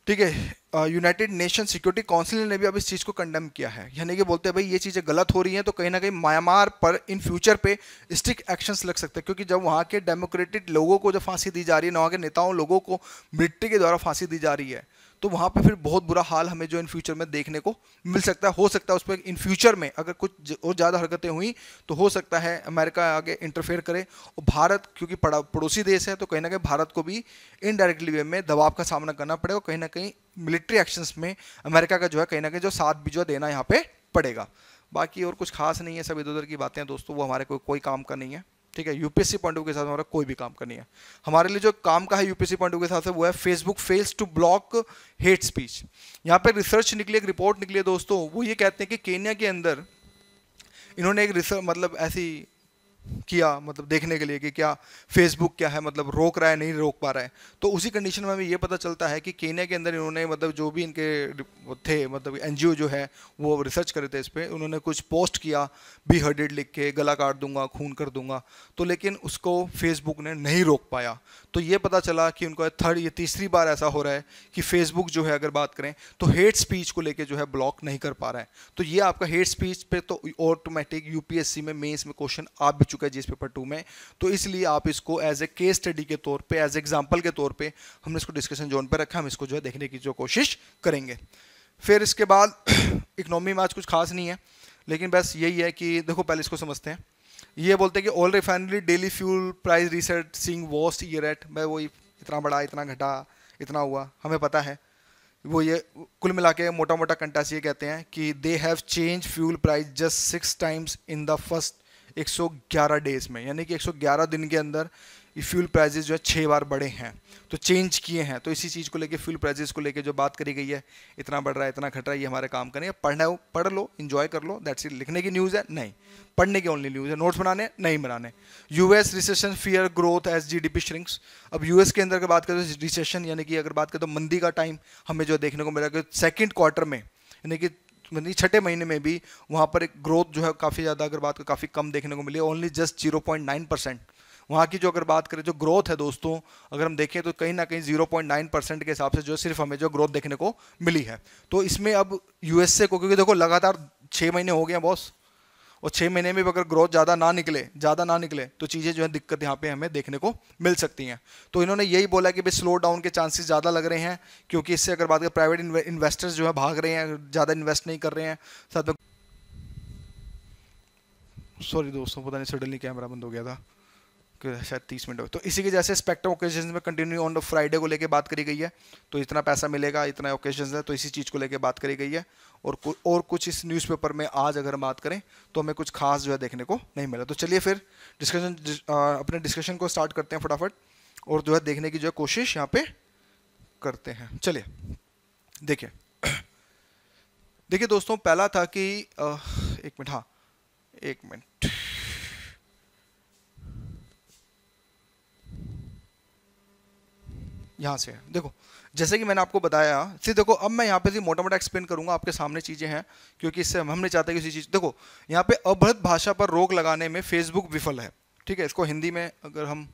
ठीक है यूनाइटेड नेशन सिक्योरिटी काउंसिल ने भी अब इस चीज़ को कंडम किया है यानी कि बोलते हैं भाई ये चीज़ें गलत हो रही हैं तो कहीं ना कहीं म्यांमार पर इन फ्यूचर पे स्ट्रिक्ट एक्शंस लग सकते हैं क्योंकि जब वहाँ के डेमोक्रेटिक लोगों को जब फांसी दी जा रही है ना वहाँ के नेताओं लोगों को मिट्टी के द्वारा फांसी दी जा रही है तो वहाँ पर फिर बहुत बुरा हाल हमें जो इन फ्यूचर में देखने को मिल सकता है हो सकता है उस पर इन फ्यूचर में अगर कुछ और ज़्यादा हरकतें हुई तो हो सकता है अमेरिका आगे इंटरफेयर करे और भारत क्योंकि पड़ोसी देश है तो कहीं ना कहीं भारत को भी इनडायरेक्टली वे में दबाव का सामना करना पड़ेगा कहीं ना कहीं मिलिट्री एक्शंस में अमेरिका का जो है कहीं ना कहीं जो साथ भी जो देना यहाँ पे पड़ेगा बाकी और कुछ खास नहीं है सब इधर उधर की बातें दोस्तों वो हमारे कोई कोई काम का नहीं है ठीक है यूपीएससी पॉइंट ऑफ के साथ हमारा कोई भी काम करनी है हमारे लिए जो काम का है यूपीएससी पॉइंट ऑफ के साथ वो है Facebook fails to block hate speech यहाँ पर रिसर्च निकली एक रिपोर्ट निकली है दोस्तों वो ये कहते हैं कि केन्या के अंदर इन्होंने एक रिसर्च मतलब ऐसी किया मतलब देखने के लिए कि क्या फेसबुक क्या है मतलब रोक रहा है नहीं रोक पा रहा है तो उसी कंडीशन में हमें ये पता चलता है कि केन्या के अंदर इन्होंने मतलब जो भी इनके थे मतलब एन जो है वो रिसर्च करे थे इस पर उन्होंने कुछ पोस्ट किया बी हर्डेड लिख के गला काट दूंगा खून कर दूंगा तो लेकिन उसको फेसबुक ने नहीं रोक पाया तो ये पता चला कि उनको थर्ड या तीसरी बार ऐसा हो रहा है कि फेसबुक जो है अगर बात करें तो हेट स्पीच को लेकर जो है ब्लॉक नहीं कर पा रहा है तो ये आपका हेट स्पीच पर तो ऑटोमेटिक यूपीएससी में मेन्स में क्वेश्चन आ भी चुका है जीएस पेपर टू में तो इसलिए आप इसको एज ए केस स्टडी के तौर पे एज एग्जाम्पल के तौर पे हमने इसको डिस्कशन जोन पे रखा हम इसको जो है देखने की जो कोशिश करेंगे फिर इसके बाद इकनॉमी में आज कुछ खास नहीं है लेकिन बस यही है कि देखो पहले इसको समझते हैं ये बोलते हैं कि oil refinery daily fuel price reset since worst year at मैं वही इतना बड़ा इतना घटा इतना हुआ हमें पता है वो ये कुल मिला के मोटा मोटा कंटास ये कहते हैं कि they have change fuel price just six times in the first 111 days में यानी कि 111 दिन के अंदर फ्यूल प्राइजेज जो है छः बार बढ़े हैं तो चेंज किए हैं तो इसी चीज़ को लेके फ्यूल प्राइजेज को लेके जो बात करी गई है इतना बढ़ रहा है इतना घट रहा है ये हमारे काम करें पढ़ना पढ़ लो इन्जॉय कर लो दैट्स इट लिखने की न्यूज़ है नहीं पढ़ने की ओनली न्यूज़ है नोट्स बनाने नहीं बनाने US recession fear growth as P shrinks अब यूएस के अंदर अगर बात करें तो रिसेशन यानी कि अगर बात करें तो मंदी का टाइम हमें जो देखने को मिला कि सेकेंड क्वार्टर में यानी कि मतलब छठे महीने में भी वहाँ पर एक ग्रोथ जो है काफ़ी ज़्यादा अगर बात करें काफ़ी कम देखने को मिली only just zero point nine percent वहाँ की जो अगर बात करें जो ग्रोथ है दोस्तों अगर हम देखें तो कहीं ना कहीं जीरो पॉइंट नाइन परसेंट के हिसाब से जो सिर्फ हमें जो ग्रोथ देखने को मिली है तो इसमें अब यूएसए को क्योंकि देखो लगातार छः महीने हो गए हैं बॉस और छः महीने में भी अगर ग्रोथ ज़्यादा ना निकले ज़्यादा ना निकले तो चीज़ें जो है दिक्कत यहाँ पे हमें देखने को मिल सकती हैं तो इन्होंने यही बोला कि भाई स्लो डाउन के चांसेस ज़्यादा लग रहे हैं क्योंकि इससे अगर बात करें प्राइवेट इन्वेस्टर्स जो है भाग रहे हैं ज़्यादा इन्वेस्ट नहीं कर रहे हैं साथ में सॉरी दोस्तों पता नहीं सडनली कैमरा बंद हो गया था शायद तीस मिनट हो तो इसी के जैसे स्पेक्ट्रम ओकेजन में कंटिन्यू ऑन फ्राइडे को लेके बात करी गई है तो इतना पैसा मिलेगा इतना ओकेजन है तो इसी चीज़ को लेके बात करी गई है और कु, और कुछ इस न्यूज़पेपर में आज अगर हम बात करें तो हमें कुछ खास जो है देखने को नहीं मिला तो चलिए फिर डिस्कशन अपने डिस्कशन को स्टार्ट करते हैं फटाफट और जो है देखने की जो है कोशिश यहाँ पर करते हैं चलिए देखिए देखिए दोस्तों पहला था कि एक मिनट हाँ एक मिनट यहाँ से देखो जैसे कि मैंने आपको बताया फिर देखो अब मैं यहाँ पे भी मोटा मोटा एक्सप्लेन करूंगा आपके सामने चीज़ें हैं क्योंकि इससे हम नहीं चाहते किसी चीज़ देखो यहाँ पे अभ्रत भाषा पर रोक लगाने में फेसबुक विफल है ठीक है इसको हिंदी में अगर हम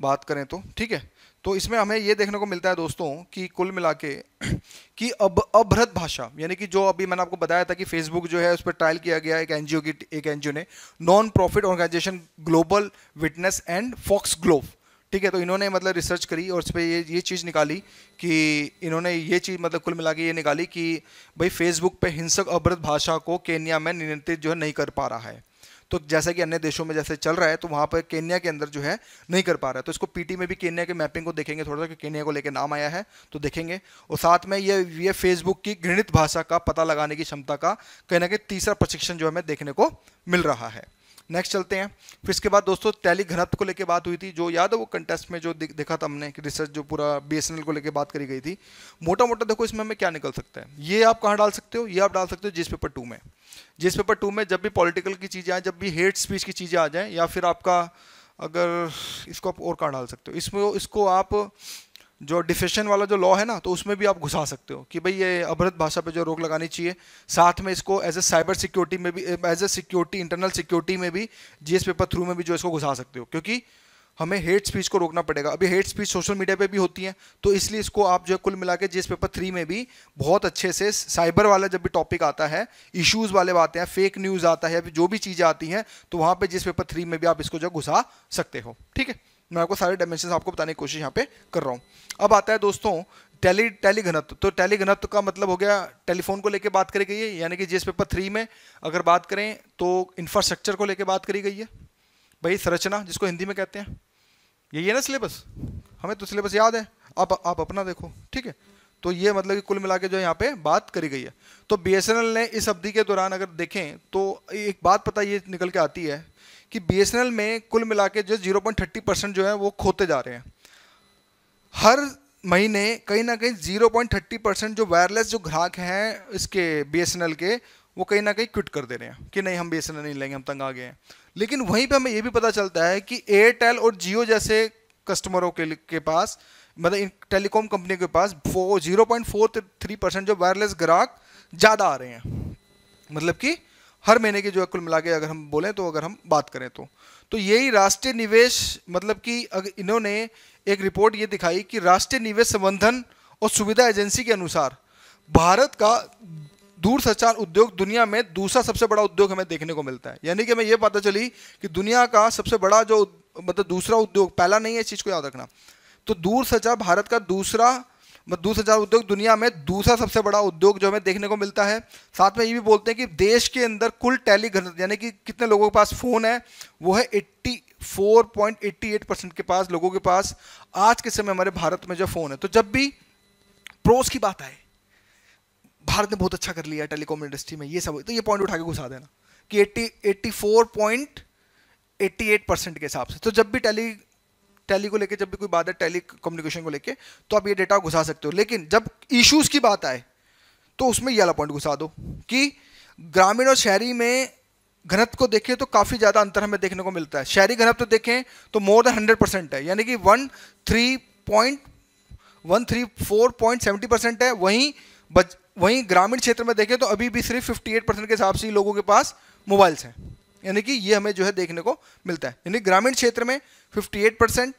बात करें तो ठीक है तो इसमें हमें ये देखने को मिलता है दोस्तों कि कुल मिला के कि अब अभ्रत भाषा यानी कि जो अभी मैंने आपको बताया था कि फेसबुक जो है उस पर ट्रायल किया गया एक एनजीओ की एक एनजीओ ने non profit organisation global witness and foxglove ठीक है तो इन्होंने मतलब रिसर्च करी और उस पर ये ये चीज़ निकाली कि इन्होंने ये चीज़ मतलब कुल मिला के ये निकाली कि भाई फेसबुक पे हिंसक अवृद्ध भाषा को केन्या में नियंत्रित जो है नहीं कर पा रहा है तो जैसा कि अन्य देशों में जैसे चल रहा है तो वहाँ पर केन्या के अंदर जो है नहीं कर पा रहा है तो इसको पीटी में भी केन्या के मैपिंग को देखेंगे थोड़ा सा कि केन्या को लेकर नाम आया है तो देखेंगे और साथ में ये ये फेसबुक की घृणित भाषा का पता लगाने की क्षमता का कहीं ना कहीं तीसरा प्रशिक्षण जो हमें देखने को मिल रहा है नेक्स्ट चलते हैं फिर इसके बाद दोस्तों टैली घनत्व को लेकर बात हुई थी जो याद है वो कंटेस्ट में जो देखा था हमने रिसर्च जो पूरा बी को लेकर बात करी गई थी मोटा मोटा देखो इसमें हमें क्या निकल सकता है ये आप कहाँ डाल सकते हो ये आप डाल सकते हो जिस पेपर टू में जिस पेपर टू में जब भी पॉलिटिकल की चीज़ें आए जब भी हेट स्पीच की चीज़ें आ जाएँ या फिर आपका अगर इसको आप और कहाँ डाल सकते हो इसमें इसको आप जो डिफेशन वाला जो लॉ है ना तो उसमें भी आप घुसा सकते हो कि भाई ये अभ्रत भाषा पे जो रोक लगानी चाहिए साथ में इसको एज ए साइबर सिक्योरिटी में भी as a security internal security में भी एस पेपर थ्रू में भी जो इसको घुसा सकते हो क्योंकि हमें हेट स्पीच को रोकना पड़ेगा अभी हेट स्पीच सोशल मीडिया पे भी होती है तो इसलिए इसको आप जो है कुल मिला के जीएस पेपर थ्री में भी बहुत अच्छे से साइबर वाला जब भी टॉपिक आता है इश्यूज़ वाले आते हैं फेक न्यूज़ आता है जो भी चीज़ें आती हैं तो वहाँ पर जीएस पेपर थ्री में भी आप इसको जो घुसा सकते हो ठीक है मैं आपको सारे डायमेंशन आपको बताने की कोशिश यहाँ पे कर रहा हूँ अब आता है दोस्तों टेली टेली घनत्व तो टेली घनत्व का मतलब हो गया टेलीफोन को लेके बात करी गई है यानी कि जीएस पेपर थ्री में अगर बात करें तो इंफ्रास्ट्रक्चर को लेके बात करी गई है भाई संरचना जिसको हिंदी में कहते हैं यही है ना सिलेबस हमें तो सिलेबस याद है आप आप अपना देखो ठीक है तो ये मतलब कि कुल मिला के जो यहाँ पे बात करी गई है तो बी ने इस अवधि के दौरान अगर देखें तो एक बात पता ये निकल के आती है कि बी में कुल मिला के जो जीरो पॉइंट थर्टी परसेंट जो है वो खोते जा रहे हैं हर महीने कहीं ना कहीं जीरो पॉइंट थर्टी परसेंट जो वायरलेस जो ग्राहक हैं इसके बी के वो कहीं ना कहीं क्विट कर दे रहे हैं कि नहीं हम बी नहीं लेंगे हम तंग आ गए हैं लेकिन वहीं पे हमें ये भी पता चलता है कि एयरटेल और जियो जैसे कस्टमरों के के पास मतलब इन टेलीकॉम कंपनी के पास zero point four three percent जो वायरलेस ग्राहक ज़्यादा आ रहे हैं मतलब कि हर महीने की जो है कुल मिला के अगर हम बोलें तो अगर हम बात करें तो तो यही राष्ट्रीय निवेश मतलब कि इन्होंने एक रिपोर्ट ये दिखाई कि राष्ट्रीय निवेश संबंधन और सुविधा एजेंसी के अनुसार भारत का संचार उद्योग दुनिया में दूसरा सबसे बड़ा उद्योग हमें देखने को मिलता है यानी कि हमें यह पता चली कि दुनिया का सबसे बड़ा जो मतलब दूसरा उद्योग पहला नहीं है इस चीज़ को याद रखना तो संचार भारत का दूसरा दूसरा उद्योग दुनिया में दूसरा सबसे बड़ा उद्योग जो हमें देखने को मिलता है साथ में ये भी बोलते हैं कि देश के अंदर कुल टैली यानी कि कितने लोगों के पास फ़ोन है वो है eighty eighty four point eight percent के पास लोगों के पास आज के समय हमारे भारत में जो फ़ोन है तो जब भी प्रोस की बात आए भारत ने बहुत अच्छा कर लिया टेलीकॉम इंडस्ट्री में ये सब तो ये पॉइंट उठा के घुसा देना कि eighty eighty four point eighty eight percent के हिसाब से तो जब भी टेली टैली को लेके जब भी कोई बात है टैली कम्युनिकेशन को लेके तो आप ये डेटा घुसा सकते हो लेकिन जब इश्यूज़ की बात आए तो उसमें ये वाला पॉइंट घुसा दो कि ग्रामीण और शहरी में घनत्व को देखें तो काफ़ी ज़्यादा अंतर हमें देखने को मिलता है शहरी घनत्व तो देखें तो मोर देन हंड्रेड परसेंट है यानी कि one three point one three four point seventy percent है वहीं बच वहीं ग्रामीण क्षेत्र में देखें तो अभी भी सिर्फ फिफ्टी एट परसेंट के हिसाब से लोगों के पास मोबाइल्स हैं यानी कि ये हमें जो है देखने को मिलता है यानी ग्रामीण क्षेत्र में फिफ्टी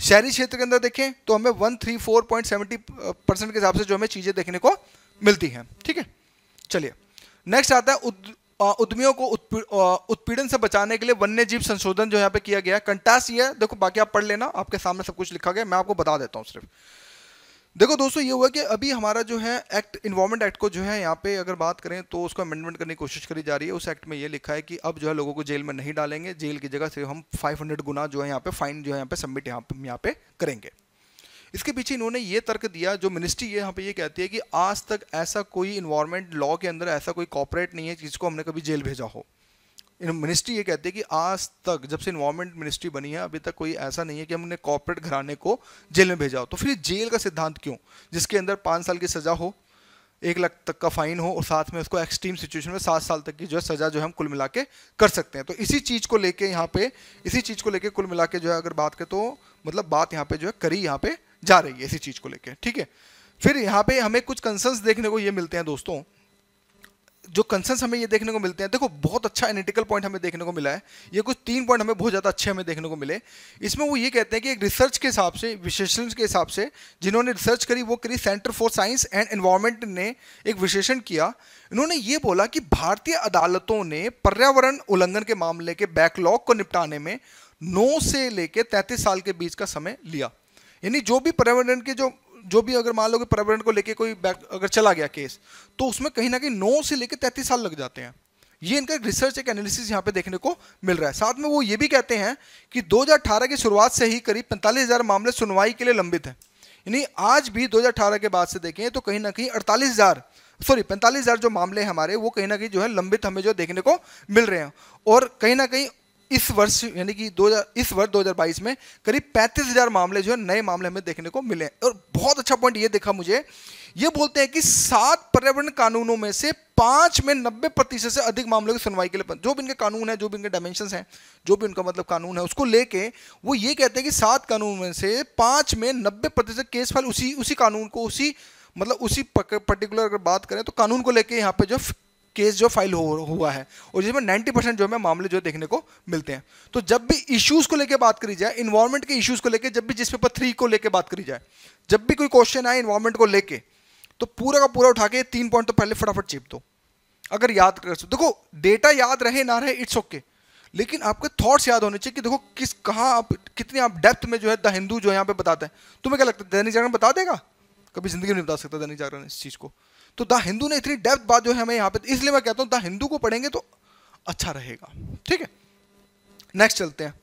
शहरी क्षेत्र के अंदर देखें तो हमें one three four point seventy percent के हिसाब से जो हमें चीज़ें देखने को मिलती हैं ठीक है चलिए नेक्स्ट आता है उद, उद्यमियों को उत्पीड़न से बचाने के लिए वन्य जीव संशोधन जो यहाँ पे किया गया है कंटास ये देखो बाकी आप पढ़ लेना आपके सामने सब कुछ लिखा गया मैं आपको बता देता हूँ सिर्फ देखो दोस्तों ये हुआ कि अभी हमारा जो है एक्ट इन्वायरमेंट एक्ट को जो है यहाँ पे अगर बात करें तो उसको अमेंडमेंट करने की कोशिश करी जा रही है उस एक्ट में ये लिखा है कि अब जो है लोगों को जेल में नहीं डालेंगे जेल की जगह से हम 500 गुना जो है यहाँ पे फाइन जो है यहाँ पे सबमिट यहाँ पे यहाँ पे करेंगे इसके पीछे इन्होंने ये तर्क दिया जो मिनिस्ट्री ये यहाँ पे ये कहती है कि आज तक ऐसा कोई इन्वायरमेंट लॉ के अंदर ऐसा कोई कॉपरेट नहीं है जिसको हमने कभी जेल भेजा हो मिनिस्ट्री ये कहती है कि आज तक जब से इन्वायरमेंट मिनिस्ट्री बनी है अभी तक कोई ऐसा नहीं है कि हमने कॉर्पोरेट घराने को जेल में भेजा हो तो फिर जेल का सिद्धांत क्यों जिसके अंदर पाँच साल की सज़ा हो एक लाख तक का फाइन हो और साथ में उसको एक्सट्रीम सिचुएशन में सात साल तक की जो है सज़ा जो है हम कुल मिला के कर सकते हैं तो इसी चीज़ को लेके यहाँ पे इसी चीज़ को लेके कुल मिला के जो है अगर बात करें तो मतलब बात यहाँ पे जो है करी यहाँ पे जा रही है इसी चीज़ को लेके ठीक है फिर यहाँ पे हमें कुछ कंसर्न्स देखने को ये मिलते हैं दोस्तों जो कंसर्न्स हमें ये देखने को मिलते हैं देखो बहुत अच्छा एनिटिकल पॉइंट हमें देखने को मिला है ये कुछ तीन पॉइंट हमें बहुत ज़्यादा अच्छे हमें देखने को मिले इसमें वो ये कहते हैं कि एक रिसर्च के हिसाब से विशेषण के हिसाब से जिन्होंने रिसर्च करी वो करी centre for science and environment ने एक विशेषण किया इन्होंने ये बोला कि भारतीय अदालतों ने पर्यावरण उल्लंघन के मामले के बैकलॉग को निपटाने में नौ से लेकर तैंतीस साल के बीच का समय लिया यानी जो भी पर्यावरण के जो जो भी अगर मान लो कि पर्यावरण को लेके कोई अगर चला गया केस तो उसमें कहीं ना कहीं नौ से लेके तैंतीस साल लग जाते हैं ये इनका एक रिसर्च एक एनालिसिस यहाँ पे देखने को मिल रहा है साथ में वो ये भी कहते हैं कि 2018 की शुरुआत से ही करीब पैंतालीस मामले सुनवाई के लिए लंबित हैं यानी आज भी 2018 के बाद से देखें तो कहीं ना कहीं अड़तालीस सॉरी पैंतालीस जो मामले हमारे वो कहीं ना कहीं जो है लंबित हमें जो देखने को मिल रहे हैं और कहीं ना कहीं इस वर्ष यानी कि दो इस वर्ष 2022 में करीब पैंतीस मामले जो है नए मामले हमें देखने को मिले और बहुत अच्छा पॉइंट ये देखा मुझे ये बोलते हैं कि सात पर्यावरण कानूनों में से पांच में नब्बे प्रतिशत से अधिक मामलों की सुनवाई के लिए जो भी इनके कानून है जो भी इनके डायमेंशन हैं जो भी उनका मतलब कानून है उसको लेके वो ये कहते हैं कि सात कानून में से पांच में नब्बे प्रतिशत केस फाइल उसी उसी कानून को उसी मतलब उसी पर्टिकुलर अगर बात करें तो कानून को लेके यहाँ पे जो केस जो फाइल हो हुआ है और जिसमें 90 परसेंट जो है मामले जो देखने को मिलते हैं तो जब भी इश्यूज को लेकर बात करी जाए इन्वायरमेंट के इश्यूज को लेकर जब भी जिस पेपर थ्री को लेकर बात करी जाए जब भी कोई क्वेश्चन आए इन्वायरमेंट को लेकर तो पूरा का पूरा उठा के तीन पॉइंट तो पहले फटाफट चिप दो अगर याद कर सको देखो डेटा याद रहे ना रहे इट्स ओके लेकिन आपके थॉट्स याद होने चाहिए कि देखो किस कहाँ आप कितने आप डेप्थ में जो है द हिंदू जो यहाँ पे बताते हैं तुम्हें क्या लगता है दैनिक जागरण बता देगा कभी जिंदगी में नहीं बता सकता दैनिक जागरण इस चीज़ को तो द हिंदू ने इतनी डेप्थ बात जो है हमें यहाँ पे इसलिए मैं कहता हूँ द हिंदू को पढ़ेंगे तो अच्छा रहेगा ठीक है नेक्स्ट चलते हैं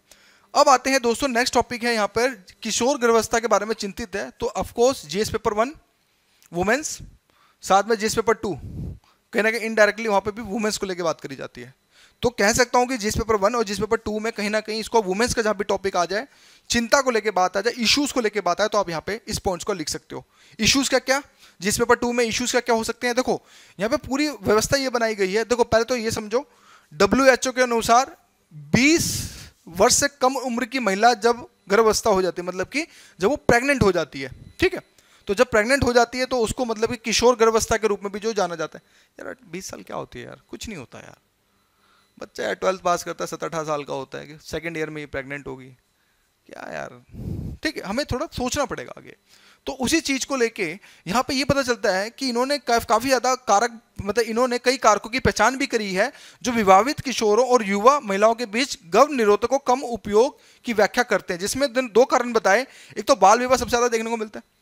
अब आते हैं दोस्तों नेक्स्ट टॉपिक है यहाँ पर किशोर गर्भवस्था के बारे में चिंतित है तो of course GS paper one women's साथ में जीएस पेपर टू कहीं ना कहीं इनडायरेक्टली वहाँ पर भी वुमेन्स को लेकर बात करी जाती है तो कह सकता हूं कि जिस पेपर वन और जिस पेपर टू में कहीं ना कहीं इसको वुमेन्स का जहां भी टॉपिक आ जाए चिंता को लेके बात आ जाए इश्यूज़ को लेके बात आए तो आप यहां पे इस पॉइंट्स को लिख सकते हो इश्यूज़ क्या, क्या? जिस पेपर टू में इश्यूज क्या क्या हो सकते हैं देखो यहाँ पे पूरी व्यवस्था ये बनाई गई है देखो पहले तो ये समझो डब्ल्यू के अनुसार बीस वर्ष से कम उम्र की महिला जब गर्भावस्था हो जाती है मतलब कि जब वो प्रेग्नेंट हो जाती है ठीक है तो जब प्रेग्नेंट हो जाती है तो उसको मतलब कि किशोर गर्भावस्था के रूप में भी जो जाना जाता है यार बीस साल क्या होती है यार कुछ नहीं होता यार बच्चा यार ट्वेल्थ पास करता है सत्तर अठारह साल का होता है कि सेकेंड ईयर में ये प्रेगनेंट होगी क्या यार ठीक है हमें थोड़ा सोचना पड़ेगा आगे तो उसी चीज को लेके यहाँ पे ये पता चलता है कि इन्होंने काफी ज्यादा कारक मतलब इन्होंने कई कारकों की पहचान भी करी है जो विवाहित किशोरों और युवा महिलाओं के बीच गव निरोधकों कम उपयोग की व्याख्या करते हैं जिसमें दो कारण बताए एक तो बाल विवाह सबसे ज्यादा देखने को मिलता है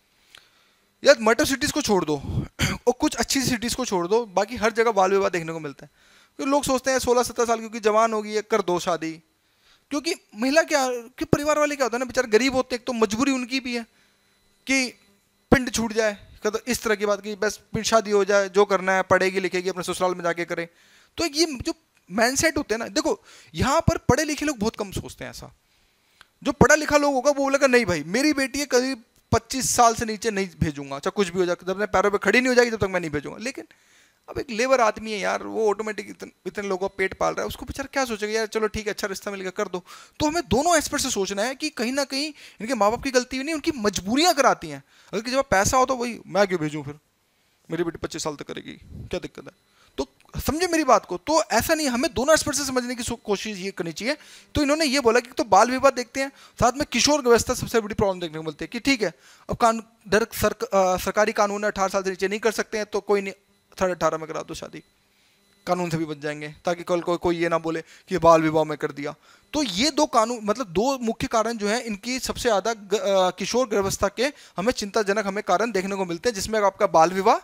यार मटर सिटीज़ को छोड़ दो और कुछ अच्छी सिटीज़ को छोड़ दो बाकी हर जगह बाल विवाह देखने को मिलता है क्योंकि लोग सोचते हैं सोलह सत्रह साल क्योंकि जवान होगी या कर दो शादी क्योंकि महिला क्या कि परिवार वाले क्या होते हैं ना बेचारे गरीब होते हैं तो मजबूरी उनकी भी है कि पिंड छूट जाए तो इस तरह की बात की बस पिंड शादी हो जाए जो करना है पढ़ेगी लिखेगी अपने ससुराल में जाके करे तो ये जो मैन सेट होते हैं ना देखो यहाँ पर पढ़े लिखे लोग बहुत कम सोचते हैं ऐसा जो पढ़ा लिखा लोग होगा वो बोलेगा नहीं भाई मेरी बेटी है कभी पच्चीस साल से नीचे नहीं भेजूंगा चाहे कुछ भी हो जाए जब मैं पैरों पर खड़ी नहीं हो जाएगी जब तक मैं नहीं भेजूंगा लेकिन अब एक लेबर आदमी है यार वो ऑटोमेटिक इतन, इतने लोगों का पेट पाल रहा है उसको बेचारा क्या सोचेगा यार चलो ठीक है अच्छा रिश्ता मिलेगा कर दो तो हमें दोनों एस्पेक्ट से सोचना है कि कहीं ना कहीं इनके माँ बाप की गलती भी नहीं उनकी मजबूरियाँ कराती हैं अगर कि जब पैसा हो तो वही मैं क्यों भेजूँ फिर मेरी बेटी पच्चीस साल तक करेगी क्या दिक्कत है तो समझे मेरी बात को तो ऐसा नहीं हमें दोनों एक्सपर्ट से समझने की कोशिश ये करनी चाहिए तो इन्होंने ये बोला कि तो बाल विवाह देखते हैं साथ में किशोर व्यवस्था सबसे बड़ी प्रॉब्लम देखने को मिलती है कि ठीक है अब कान डर सरकारी कानून है अठारह साल से नीचे नहीं कर सकते हैं तो कोई नहीं थर्ड अठारह में करा दो शादी कानून से भी बच जाएंगे ताकि कल कोई कोई ये ना बोले कि बाल विवाह में कर दिया तो ये दो कानून मतलब दो मुख्य कारण जो है इनकी सबसे ज़्यादा किशोर गर्भावस्था के हमें चिंताजनक हमें कारण देखने को मिलते हैं जिसमें आपका बाल विवाह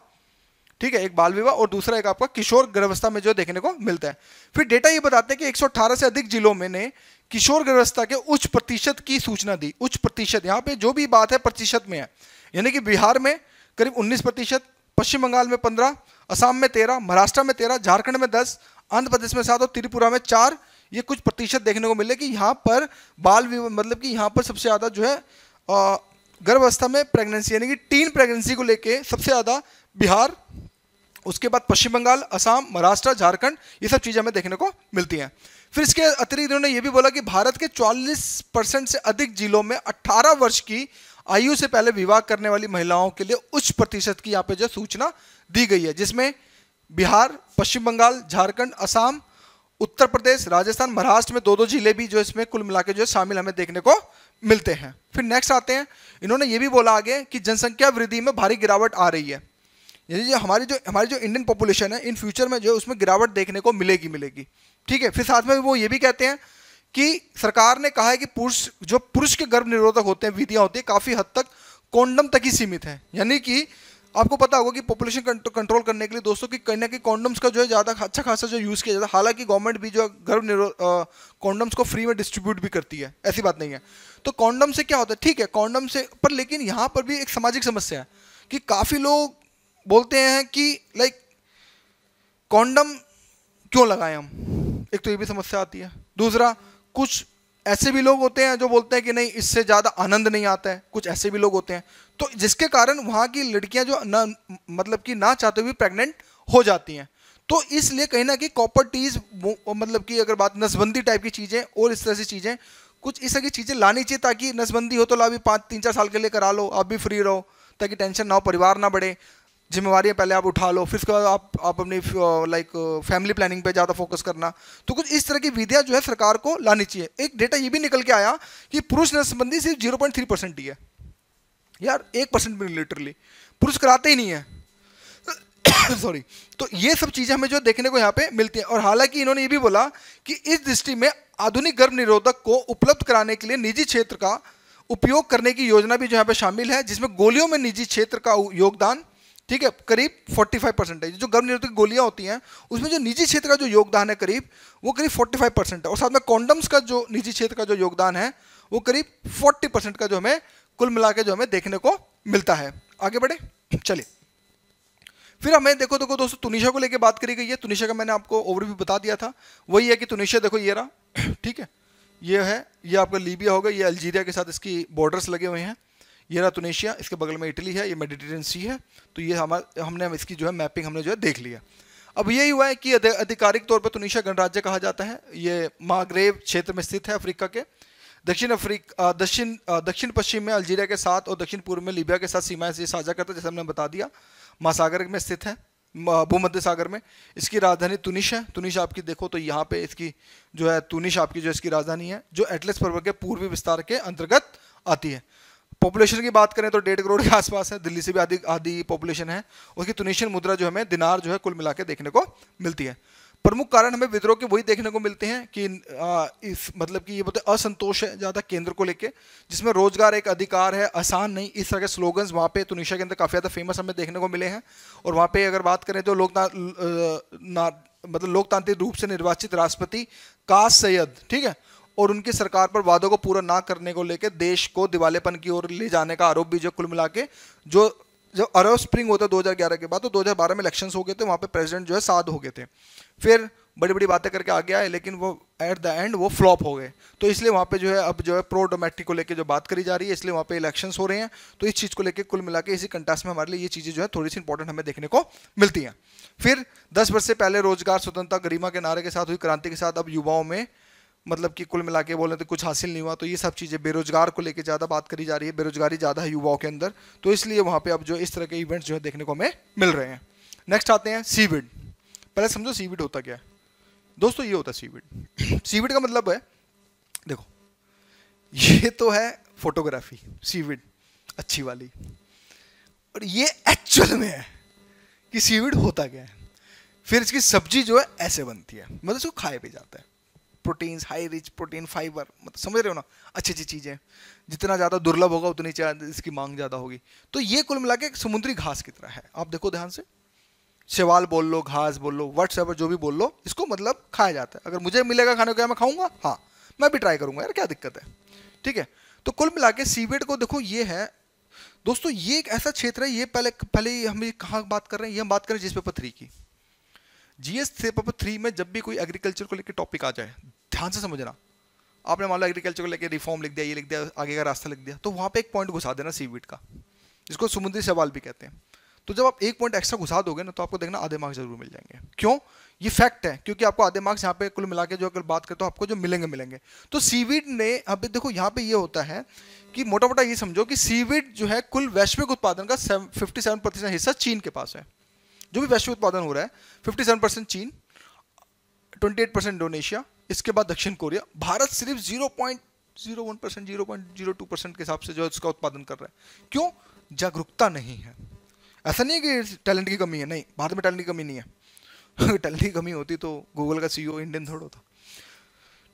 ठीक है एक बाल विवाह और दूसरा एक आपका किशोर गर्भावस्था में जो देखने को मिलता है फिर डेटा ये बताते हैं कि एक से अधिक जिलों में ने किशोर गर्भावस्था के उच्च प्रतिशत की सूचना दी उच्च प्रतिशत यहाँ पे जो भी बात है प्रतिशत में है यानी कि बिहार में करीब 19 प्रतिशत पश्चिम बंगाल में 15 असम में तेरह महाराष्ट्र में तेरह झारखंड में दस आंध्र प्रदेश में सात और त्रिपुरा में चार ये कुछ प्रतिशत देखने को मिले कि यहाँ पर बाल विवाह मतलब कि यहाँ पर सबसे ज़्यादा जो है गर्भावस्था में प्रेगनेंसी यानी कि टीन प्रेगनेंसी को लेके सबसे ज़्यादा बिहार उसके बाद पश्चिम बंगाल असम महाराष्ट्र झारखंड ये सब चीज़ें हमें देखने को मिलती हैं फिर इसके अतिरिक्त इन्होंने ये भी बोला कि भारत के 44 परसेंट से अधिक जिलों में 18 वर्ष की आयु से पहले विवाह करने वाली महिलाओं के लिए उच्च प्रतिशत की यहाँ पे जो सूचना दी गई है जिसमें बिहार पश्चिम बंगाल झारखंड असम उत्तर प्रदेश राजस्थान महाराष्ट्र में दो दो जिले भी जो इसमें कुल मिला जो शामिल हमें देखने को मिलते हैं फिर नेक्स्ट आते हैं इन्होंने ये भी बोला आगे कि जनसंख्या वृद्धि में भारी गिरावट आ रही है यानी जो हमारी जो हमारी जो इंडियन पॉपुलेशन है इन फ्यूचर में जो है उसमें गिरावट देखने को मिलेगी मिलेगी ठीक है फिर साथ में वो ये भी कहते हैं कि सरकार ने कहा है कि पुरुष जो पुरुष के गर्भ निरोधक होते हैं विधियाँ होती है काफ़ी हद तक कोंडम तक ही सीमित है यानी कि आपको पता होगा कि पॉपुलेशन कंट्रोल करने के लिए दोस्तों की कहीं ना कहीं कॉन्डम्स का जो है ज़्यादा अच्छा खासा जो यूज़ किया जाता है हालांकि गवर्नमेंट भी जो गर्भ निरो कॉन्डम्स को फ्री में डिस्ट्रीब्यूट भी करती है ऐसी बात नहीं है तो कॉन्डम से क्या होता है ठीक है कॉन्डम से पर लेकिन यहाँ पर भी एक सामाजिक समस्या है कि काफ़ी लोग बोलते हैं कि लाइक कॉन्डम क्यों लगाएं हम एक तो ये भी समस्या आती है दूसरा कुछ ऐसे भी लोग होते हैं जो बोलते हैं कि नहीं इससे ज़्यादा आनंद नहीं आता है कुछ ऐसे भी लोग होते हैं तो जिसके कारण वहाँ की लड़कियाँ जो ना मतलब कि ना चाहते हुए प्रेग्नेंट हो जाती हैं तो इसलिए कहीं ना कहीं कॉपर टीज मतलब कि अगर बात नसबंदी टाइप की चीज़ें और इस तरह से चीज़ें कुछ इस तरह की चीज़ें लानी चाहिए ताकि नसबंदी हो तो ला भी पाँच तीन चार साल के लिए करा लो आप भी फ्री रहो ताकि टेंशन ना हो परिवार ना बढ़े जिम्मेवार पहले आप उठा लो फिर उसके बाद आप आप अपनी लाइक फैमिली प्लानिंग पे ज़्यादा फोकस करना तो कुछ इस तरह की विधियाँ जो है सरकार को लानी चाहिए एक डेटा ये भी निकल के आया कि पुरुष संबंधी सिर्फ जीरो पॉइंट थ्री परसेंट ही है यार एक परसेंट भी लिटरली पुरुष कराते ही नहीं है सॉरी तो ये सब चीज़ें हमें जो देखने को यहाँ पे मिलती हैं और हालांकि इन्होंने ये भी बोला कि इस दृष्टि में आधुनिक गर्भ निरोधक को उपलब्ध कराने के लिए निजी क्षेत्र का उपयोग करने की योजना भी जो यहाँ पे शामिल है जिसमें गोलियों में निजी क्षेत्र का योगदान ठीक है करीब 45 है जो गर्भ निरोधक गोलियां होती हैं उसमें जो निजी क्षेत्र का जो योगदान है करीब वो करीब 45 परसेंट है और साथ में कॉन्डम्स का जो निजी क्षेत्र का जो योगदान है वो करीब 40 परसेंट का जो हमें कुल मिला जो हमें देखने को मिलता है आगे बढ़े चलिए फिर हमें देखो देखो दोस्तों तुनिशा को लेकर बात करी गई है तुनिशा का मैंने आपको ओवरव्यू बता दिया था वही है कि तुनिशा देखो ये रहा ठीक है ये है ये आपका लीबिया होगा ये अल्जीरिया के साथ इसकी बॉर्डर्स लगे हुए हैं ये रहा तुनेशिया इसके बगल में इटली है ये मेडिटेरियन सी है तो ये हमारा हमने इसकी जो है मैपिंग हमने जो है देख लिया अब यही हुआ है कि आधिकारिक तौर पर तुनिशिया गणराज्य कहा जाता है ये मागरेब क्षेत्र में स्थित है अफ्रीका के दक्षिण अफ्रीका दक्षिण दक्षिण पश्चिम में अल्जीरिया के साथ और दक्षिण पूर्व में लीबिया के साथ सीमाएं से साझा करता है जैसे हमने बता दिया महासागर में स्थित है भूमध्य सागर में इसकी राजधानी तुनिश है तुनिश आपकी देखो तो यहाँ पे इसकी जो है तुनिश आपकी जो इसकी राजधानी है जो एटलस पर्वत के पूर्वी विस्तार के अंतर्गत आती है पॉपुलेशन की बात करें तो डेढ़ करोड़ के आसपास है दिल्ली से भी आधी आधी पॉपुलेशन है उसकी तुनिशियन मुद्रा जो हमें दिनार जो है कुल मिला देखने को मिलती है प्रमुख कारण हमें विद्रोह के वही देखने को मिलते हैं कि आ, इस मतलब कि ये बोलते असंतोष है ज़्यादा केंद्र को लेके जिसमें रोजगार एक अधिकार है आसान नहीं इस तरह के स्लोगन्स वहाँ पे तुनिशा के अंदर काफ़ी ज़्यादा फेमस हमें देखने को मिले हैं और वहाँ पे अगर बात करें तो लोक मतलब लोकतांत्रिक रूप से निर्वाचित राष्ट्रपति कास सैयद ठीक है और उनकी सरकार पर वादों को पूरा ना करने को लेकर देश को दिवालेपन की ओर ले जाने का आरोप भी जो कुल मिला के जो जब अरब स्प्रिंग होता ग्यारह के बाद तो 2012 में इलेक्शन हो गए थे वहाँ पे प्रेसिडेंट जो है साध हो गए थे फिर बड़ी बड़ी बातें करके आगे आए लेकिन वो एट द एंड वो फ्लॉप हो गए तो इसलिए वहाँ पे जो है अब जो है प्रो डोमेटिक को लेकर जो बात करी जा रही है इसलिए वहाँ पे इलेक्शंस हो रहे हैं तो इस चीज़ को लेकर कुल मिला इसी कंटेस्ट में हमारे लिए ये चीज़ें जो है थोड़ी सी इंपॉर्टेंट हमें देखने को मिलती हैं फिर दस वर्ष से पहले रोजगार स्वतंत्रता गरिमा के नारे के साथ हुई क्रांति के साथ अब युवाओं में मतलब कि कुल मिला के बोले तो कुछ हासिल नहीं हुआ तो ये सब चीज़ें बेरोजगार को लेकर ज़्यादा बात करी जा रही है बेरोजगारी ज़्यादा है युवाओं के अंदर तो इसलिए वहाँ पे अब जो इस तरह के इवेंट्स जो है देखने को हमें मिल रहे हैं नेक्स्ट आते हैं सीविड पहले समझो सीविड होता क्या है दोस्तों ये होता है सीविड सीविड का मतलब है देखो ये तो है फोटोग्राफी सीविड अच्छी वाली और ये एक्चुअल में है कि सीविड होता क्या है फिर इसकी सब्जी जो है ऐसे बनती है मतलब इसको खाए भी जाता है protein high rich protein fibre मतलब समझ रहे हो ना अच्छी अच्छी चीज़ें जितना ज़्यादा दुर्लभ होगा उतनी इसकी मांग ज़्यादा होगी तो ये कुल मिला के समुद्री घास की तरह है आप देखो ध्यान से शिवाल बोल लो घास बोल लो व्हाट्सएवर जो भी बोल लो इसको मतलब खाया जाता है अगर मुझे मिलेगा खाने को क्या मैं खाऊंगा हाँ मैं भी ट्राई करूंगा यार क्या दिक्कत है ठीक है तो कुल मिला के सीवेट को देखो ये है दोस्तों ये एक ऐसा क्षेत्र है ये पहले पहले हम कहाँ बात कर रहे हैं ये हम बात कर रहे हैं की जीएस थ्री पेपर थ्री में जब भी कोई एग्रीकल्चर को लेकर टॉपिक आ जाए ध्यान से समझना आपने मान लो एग्रीकल्चर को लेकर रिफॉर्म लिख दिया ये लिख दिया आगे का रास्ता लिख दिया तो वहाँ पे एक पॉइंट घुसा देना सीवीड का जिसको समुद्री सवाल भी कहते हैं तो जब आप एक पॉइंट एक्स्ट्रा घुसा दोगे ना तो आपको देखना आधे मार्क्स जरूर मिल जाएंगे क्यों ये फैक्ट है क्योंकि आपको आधे मार्क्स यहाँ पे कुल मिला के जो अगर बात करते हो आपको जो मिलेंगे मिलेंगे तो सीवीड ने अभी देखो यहाँ पे ये होता है कि मोटा मोटा ये समझो कि सीवीड जो है कुल वैश्विक उत्पादन का फिफ्टी सेवन हिस्सा चीन के पास है जो भी वैश्विक उत्पादन हो रहा है 57 परसेंट चीन 28 परसेंट इंडोनेशिया इसके बाद दक्षिण कोरिया भारत सिर्फ 0.01 परसेंट जीरो परसेंट के हिसाब से जो है उसका उत्पादन कर रहा है क्यों जागरूकता नहीं है ऐसा नहीं है कि टैलेंट की कमी है नहीं भारत में टैलेंट की कमी नहीं है टैलेंट की कमी होती तो गूगल का सीईओ इंडियन e थोड़ा होता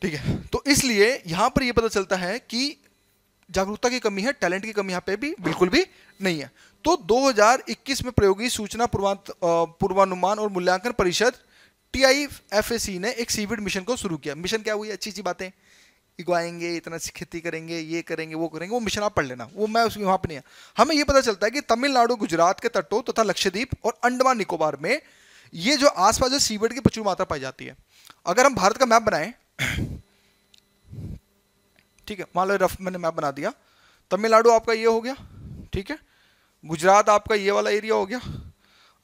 ठीक है तो इसलिए यहाँ पर यह पता चलता है कि जागरूकता की कमी है टैलेंट की कमी यहाँ पे भी बिल्कुल भी नहीं है तो 2021 में प्रयोगी सूचना पूर्वानुमान और मूल्यांकन परिषद टी आई ने एक सीविड मिशन को शुरू किया मिशन क्या हुई अच्छी अच्छी बातें इगवाएंगे इतना खेती करेंगे ये करेंगे वो करेंगे वो मिशन आप पढ़ लेना वो मैं उसकी वहाँ पर नहीं है हमें ये पता चलता है कि तमिलनाडु गुजरात के तटों तथा लक्षद्वीप और अंडमान निकोबार में ये जो आसपास जो सीवर्ड की प्रचुर मात्रा पाई जाती है अगर हम भारत का मैप बनाएं ठीक है मान लो रफ मैंने मैप बना दिया तमिलनाडु आपका ये हो गया ठीक है गुजरात आपका ये वाला एरिया हो गया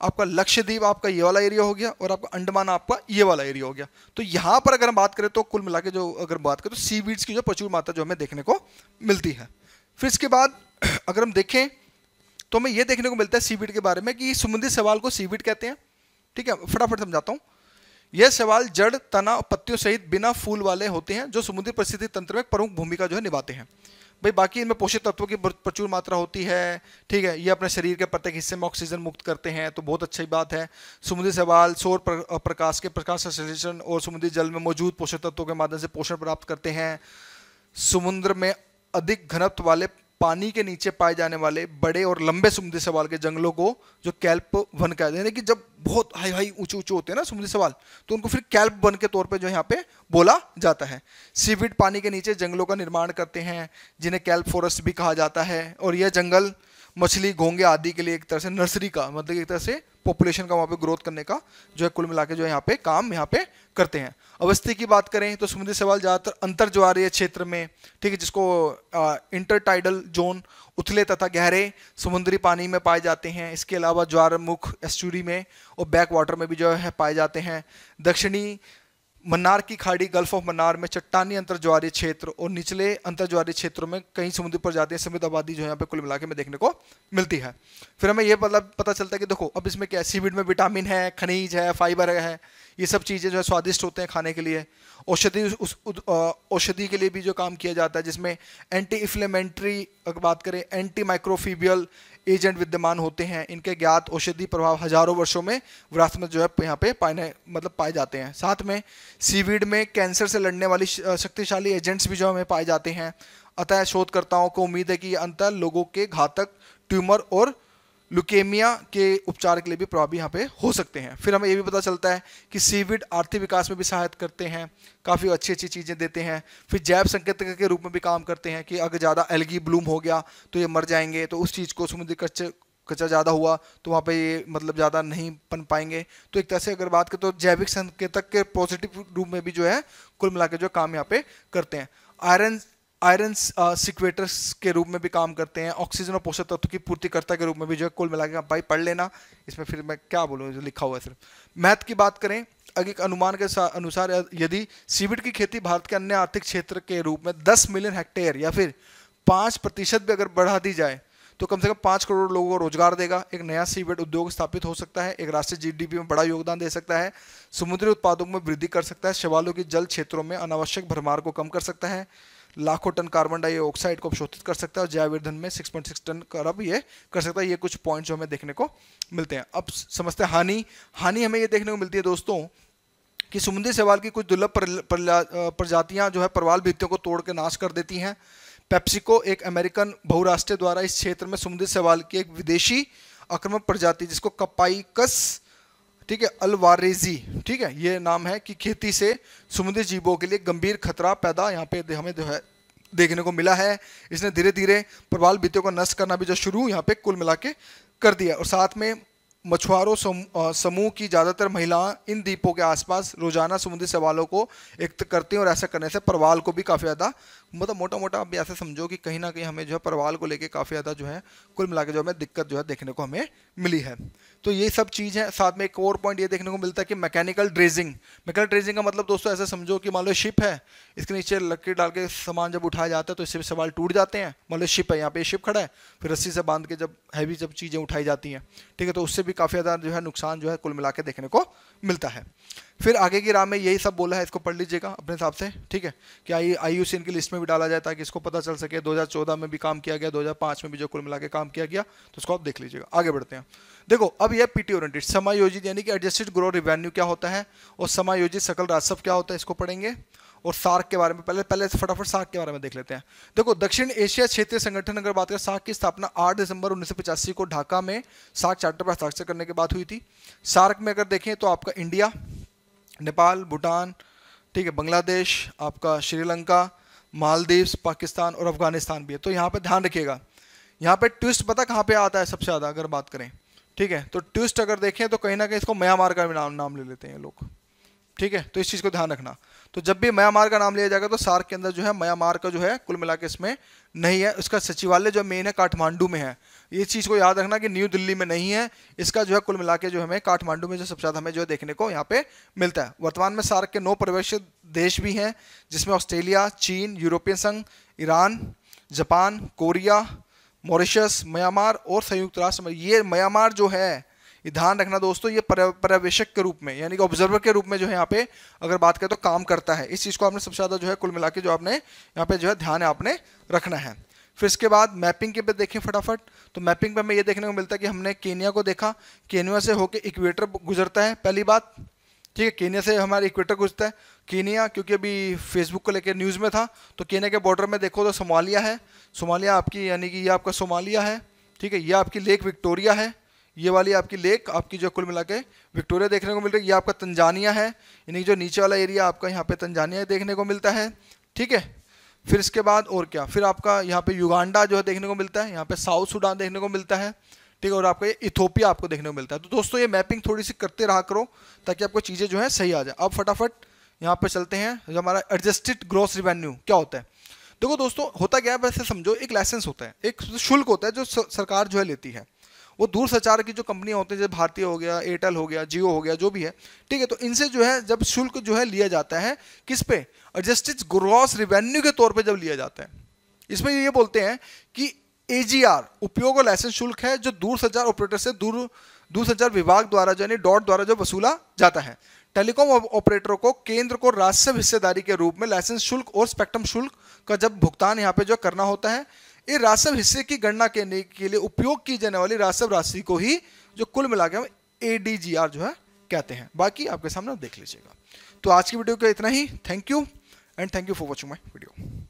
आपका लक्षद्वीप आपका ये वाला एरिया हो गया और आपका अंडमान आपका ये वाला एरिया हो गया तो यहाँ पर अगर हम बात करें तो कुल मिला जो अगर बात करें तो सी की जो प्रचुर मात्रा जो हमें देखने को मिलती है फिर इसके बाद अगर हम देखें तो हमें यह देखने को मिलता है सीवीड के बारे में कि समुद्री सवाल को सीवीड कहते हैं ठीक है फटाफट समझाता हूँ यह सवाल जड़ तना और पत्तियों सहित बिना फूल वाले होते हैं जो समुद्री परिस्थिति तंत्र में प्रमुख भूमिका जो है निभाते हैं भाई बाकी इनमें पोषक तत्वों की प्रचुर मात्रा होती है ठीक है ये अपने शरीर के प्रत्येक हिस्से में ऑक्सीजन मुक्त करते हैं तो बहुत अच्छी बात है समुद्री सवाल सौर प्रकाश के प्रकाश संश्लेषण और समुद्री जल में मौजूद पोषक तत्वों के माध्यम से पोषण प्राप्त करते हैं समुद्र में अधिक घनत्व वाले पानी के नीचे पाए जाने वाले बड़े और लंबे सुमदी सवाल के जंगलों को जो कैल्प वन कहते हैं कि जब बहुत हाई हाई ऊंचे ऊंचे होते हैं ना सुमदी सवाल तो उनको फिर कैल्प वन के तौर पे जो यहाँ पे बोला जाता है सीविड पानी के नीचे जंगलों का निर्माण करते हैं जिन्हें कैल्प फॉरेस्ट भी कहा जाता है और यह जंगल मछली घोंगे आदि के लिए एक तरह से नर्सरी का मतलब एक तरह से पॉपुलेशन का वहाँ पे ग्रोथ करने का जो है कुल मिला के जो है यहाँ पे काम यहाँ पे करते हैं अवस्थी की बात करें तो समुद्री सवाल ज़्यादातर अंतर ज्वारीय क्षेत्र में ठीक है जिसको इंटरटाइडल जोन उथले तथा गहरे समुद्री पानी में पाए जाते हैं इसके अलावा ज्वारमुख एस्चूरी में और बैक वाटर में भी जो है पाए जाते हैं दक्षिणी मन्नार की खाड़ी गल्फ ऑफ मन्नार में चट्टानी ज्वारी क्षेत्र और निचले अंतरज्वारीय क्षेत्रों में कई समुद्री प्रजातियां समुद्र आबादी जो यहाँ पे कुल मिला में देखने को मिलती है फिर हमें यह मतलब पता चलता है कि देखो अब इसमें क्या में विटामिन है खनिज है फाइबर है ये सब चीज़ें जो है स्वादिष्ट होते हैं खाने के लिए औषधि उस औषधि के लिए भी जो काम किया जाता है जिसमें एंटी इफ्लेमेंट्री अगर बात करें एंटी माइक्रोफीबियल एजेंट विद्यमान होते हैं इनके ज्ञात औषधि प्रभाव हजारों वर्षों में विरासत में जो है यहाँ पे पाए मतलब पाए जाते हैं साथ में सीवीड में कैंसर से लड़ने वाली शक्तिशाली एजेंट्स भी जो हमें पाए जाते हैं अतः शोधकर्ताओं को उम्मीद है कि अंतर लोगों के घातक ट्यूमर और लुकेमिया के उपचार के लिए भी प्रभावी यहाँ पे हो सकते हैं फिर हमें ये भी पता चलता है कि सीविड आर्थिक विकास में भी सहायता करते हैं काफ़ी अच्छी अच्छी चीज़ें देते हैं फिर जैव संकेतक के रूप में भी काम करते हैं कि अगर ज़्यादा एलगी ब्लूम हो गया तो ये मर जाएंगे तो उस चीज़ को समुद्री कच्चे कच्चा ज़्यादा हुआ तो वहाँ पे ये मतलब ज़्यादा नहीं बन पाएंगे तो एक तरह से अगर बात करें तो जैविक संकेतक के पॉजिटिव रूप में भी जो है कुल मिला जो काम यहाँ पे करते हैं आयरन आयरन सिक्वेटर्स के रूप में भी काम करते हैं ऑक्सीजन और पोषक तत्व की पूर्तिकर्ता के रूप में भी जो है कुल मिला के आप भाई पढ़ लेना इसमें फिर मैं क्या बोलूँ जो लिखा हुआ है सिर्फ मैथ की बात करें अगर एक अनुमान के अनुसार यदि सीविड की खेती भारत के अन्य आर्थिक क्षेत्र के रूप में दस मिलियन हेक्टेयर या फिर पाँच प्रतिशत भी अगर बढ़ा दी जाए तो कम से कम पाँच करोड़ लोगों को रोजगार देगा एक नया सीवेट उद्योग स्थापित हो सकता है एक राष्ट्रीय जीडीपी में बड़ा योगदान दे सकता है समुद्री उत्पादों में वृद्धि कर सकता है शवालों के जल क्षेत्रों में अनावश्यक भरमार को कम कर सकता है लाखों टन कार्बन डाइऑक्साइड को अवशोषित कर सकता है और जैव ईंधन में 6.6 टन कर अब ये कर सकता है ये कुछ पॉइंट जो हमें देखने को मिलते हैं अब समझते हैं हानि हानि हमें ये देखने को मिलती है दोस्तों कि समुद्री सवाल की कुछ दुर्लभ प्रजातियाँ जो है प्रवाल भित्तियों को तोड़ के नाश कर देती हैं पेप्सिको एक अमेरिकन बहुराष्ट्रीय द्वारा इस क्षेत्र में समुद्री सवाल की एक विदेशी आक्रमक प्रजाति जिसको कपाइकस ठीक है अलवारेजी ठीक है ये नाम है कि खेती से समुद्री जीवों के लिए गंभीर खतरा पैदा यहाँ पे हमें जो है देखने को मिला है इसने धीरे धीरे प्रवाल बीतियों को नष्ट करना भी जो शुरू यहाँ पे कुल मिला के कर दिया और साथ में मछुआरों समूह की ज़्यादातर महिलाएं इन द्वीपों के आसपास रोजाना समुद्री सवालों को एक करती हैं और ऐसा करने से परवाल को भी काफ़ी ज़्यादा मतलब मोटा मोटा आप ऐसा समझो कि कहीं ना कहीं हमें जो है परवाल को लेके काफ़ी ज़्यादा जो है कुल मिला जो हमें दिक्कत जो है देखने को हमें मिली है तो ये सब चीज़ है साथ में एक और पॉइंट ये देखने को मिलता है कि मैकेनिकल ड्रेजिंग मैकेनिकल ड्रेजिंग का मतलब दोस्तों ऐसा समझो कि मान लो शिप है इसके नीचे लकड़ी डाल के सामान जब उठाया जाता है तो इससे सवाल टूट जाते हैं मान लो शिप है यहाँ पे शिप खड़ा है फिर रस्सी से बांध के जब हैवी जब चीज़ें उठाई जाती हैं ठीक है तो उससे भी काफ़ी ज़्यादा जो है नुकसान जो है कुल मिला देखने को मिलता है फिर आगे की राह में यही सब बोला है इसको पढ़ लीजिएगा अपने हिसाब से ठीक है कि आई आई यू की लिस्ट में भी डाला जाए ताकि इसको पता चल सके 2014 में भी काम किया गया 2005 में भी जो कुल मिला के काम किया गया तो उसको आप देख लीजिएगा आगे बढ़ते हैं देखो अब यह पीटी ओरिएंटेड समायोजित यानी कि एडजस्टेड ग्रो रिवेन्यू क्या होता है और समायोजित सकल राजस्व क्या होता है इसको पढ़ेंगे और सार्क के बारे में पहले पहले फटाफट सार्क के बारे में देख लेते हैं देखो दक्षिण एशिया क्षेत्रीय संगठन अगर बात करें सार्क की स्थापना 8 दिसंबर उन्नीस को ढाका में सार्क चार्टर पर हस्ताक्षर करने के बाद हुई थी सार्क में अगर देखें तो आपका इंडिया नेपाल भूटान ठीक है बांग्लादेश आपका श्रीलंका मालदीव्स पाकिस्तान और अफगानिस्तान भी है तो यहाँ पे ध्यान रखिएगा यहाँ पे ट्विस्ट पता कहाँ पे आता है सबसे ज़्यादा अगर बात करें ठीक है तो ट्विस्ट अगर देखें तो कहीं ना कहीं इसको म्यांमार का नाम नाम ले लेते हैं लोग ठीक है तो इस चीज़ को ध्यान रखना तो जब भी म्यांमार का नाम लिया जाएगा तो सार्क के अंदर जो है म्यांमार का जो है कुल मिला इसमें नहीं है उसका सचिवालय जो मेन है काठमांडू में है इस चीज़ को याद रखना कि न्यू दिल्ली में नहीं है इसका जो है कुल मिला जो हमें काठमांडू में जो सबसे ज़्यादा हमें जो देखने को यहाँ पे मिलता है वर्तमान में सार्क के नौ परिवेशित देश भी हैं जिसमें ऑस्ट्रेलिया चीन यूरोपियन संघ Iran Japan Korea Mauritius Myanmar और संयुक्त राष्ट्र ये म्यांमार जो है ये ध्यान रखना दोस्तों ये पर्यवेक्षक के रूप में यानी कि ऑब्जर्वर के रूप में जो है यहाँ पे अगर बात करें तो काम करता है इस चीज़ को आपने सबसे ज़्यादा जो है कुल मिला जो आपने यहाँ पे जो है ध्यान आपने रखना है फिर इसके बाद मैपिंग के पे देखें फटाफट तो मैपिंग पे हमें ये देखने को मिलता है कि हमने केनिया को देखा केनिया से होके इक्वेटर गुजरता है पहली बात ठीक है केनिया से हमारा इक्वेटर गुजरता है केनिया क्योंकि अभी फेसबुक को लेकर न्यूज़ में था तो केनिया के बॉर्डर में देखो तो सोमालिया है सोमालिया आपकी यानी कि ये आपका सोमालिया है ठीक है ये आपकी लेक विक्टोरिया है ये वाली आपकी लेक आपकी जो कुल मिला के विक्टोरिया देखने को मिल रही है ये आपका तंजानिया है यानी जो नीचे वाला एरिया आपका यहाँ पे तंजानिया देखने को मिलता है ठीक है फिर इसके बाद और क्या फिर आपका यहाँ पे युगांडा जो है देखने को मिलता है यहाँ पे साउथ सूडान देखने को मिलता है ठीक है और आपका ये इथोपिया आपको देखने को मिलता है तो दोस्तों ये मैपिंग थोड़ी सी करते रहा करो ताकि आपको चीज़ें जो है सही आ जाए अब फटाफट यहाँ पर चलते हैं जो हमारा एडजस्टेड ग्रॉस रिवेन्यू क्या होता है देखो दोस्तों होता क्या है वैसे समझो एक लाइसेंस होता है एक शुल्क होता है जो सरकार जो है लेती है वो दूर संचार की जो कंपनियां होती हैं जैसे भारतीय हो गया एयरटेल हो गया जियो हो गया जो भी है ठीक है तो इनसे जो है जब शुल्क जो है लिया जाता है किस पे एडजस्टिड ग्रॉस रिवेन्यू के तौर पर जब लिया जाता है इसमें ये बोलते हैं कि एजीआर उपयोग और लाइसेंस शुल्क है जो दूरसंचार ऑपरेटर से दूर दूरसंचार विभाग द्वारा जो यानी डॉट द्वारा जो वसूला जाता है टेलीकॉम ऑपरेटरों को केंद्र को राजस्व हिस्सेदारी के रूप में लाइसेंस शुल्क और स्पेक्ट्रम शुल्क का जब भुगतान यहाँ पे जो करना होता है ये रासव हिस्से की गणना करने के लिए उपयोग की जाने वाली रासव राशि को ही जो कुल मिला के हम ए जो है कहते हैं बाकी आपके सामने देख लीजिएगा तो आज की वीडियो का इतना ही thank you and thank you for watching my video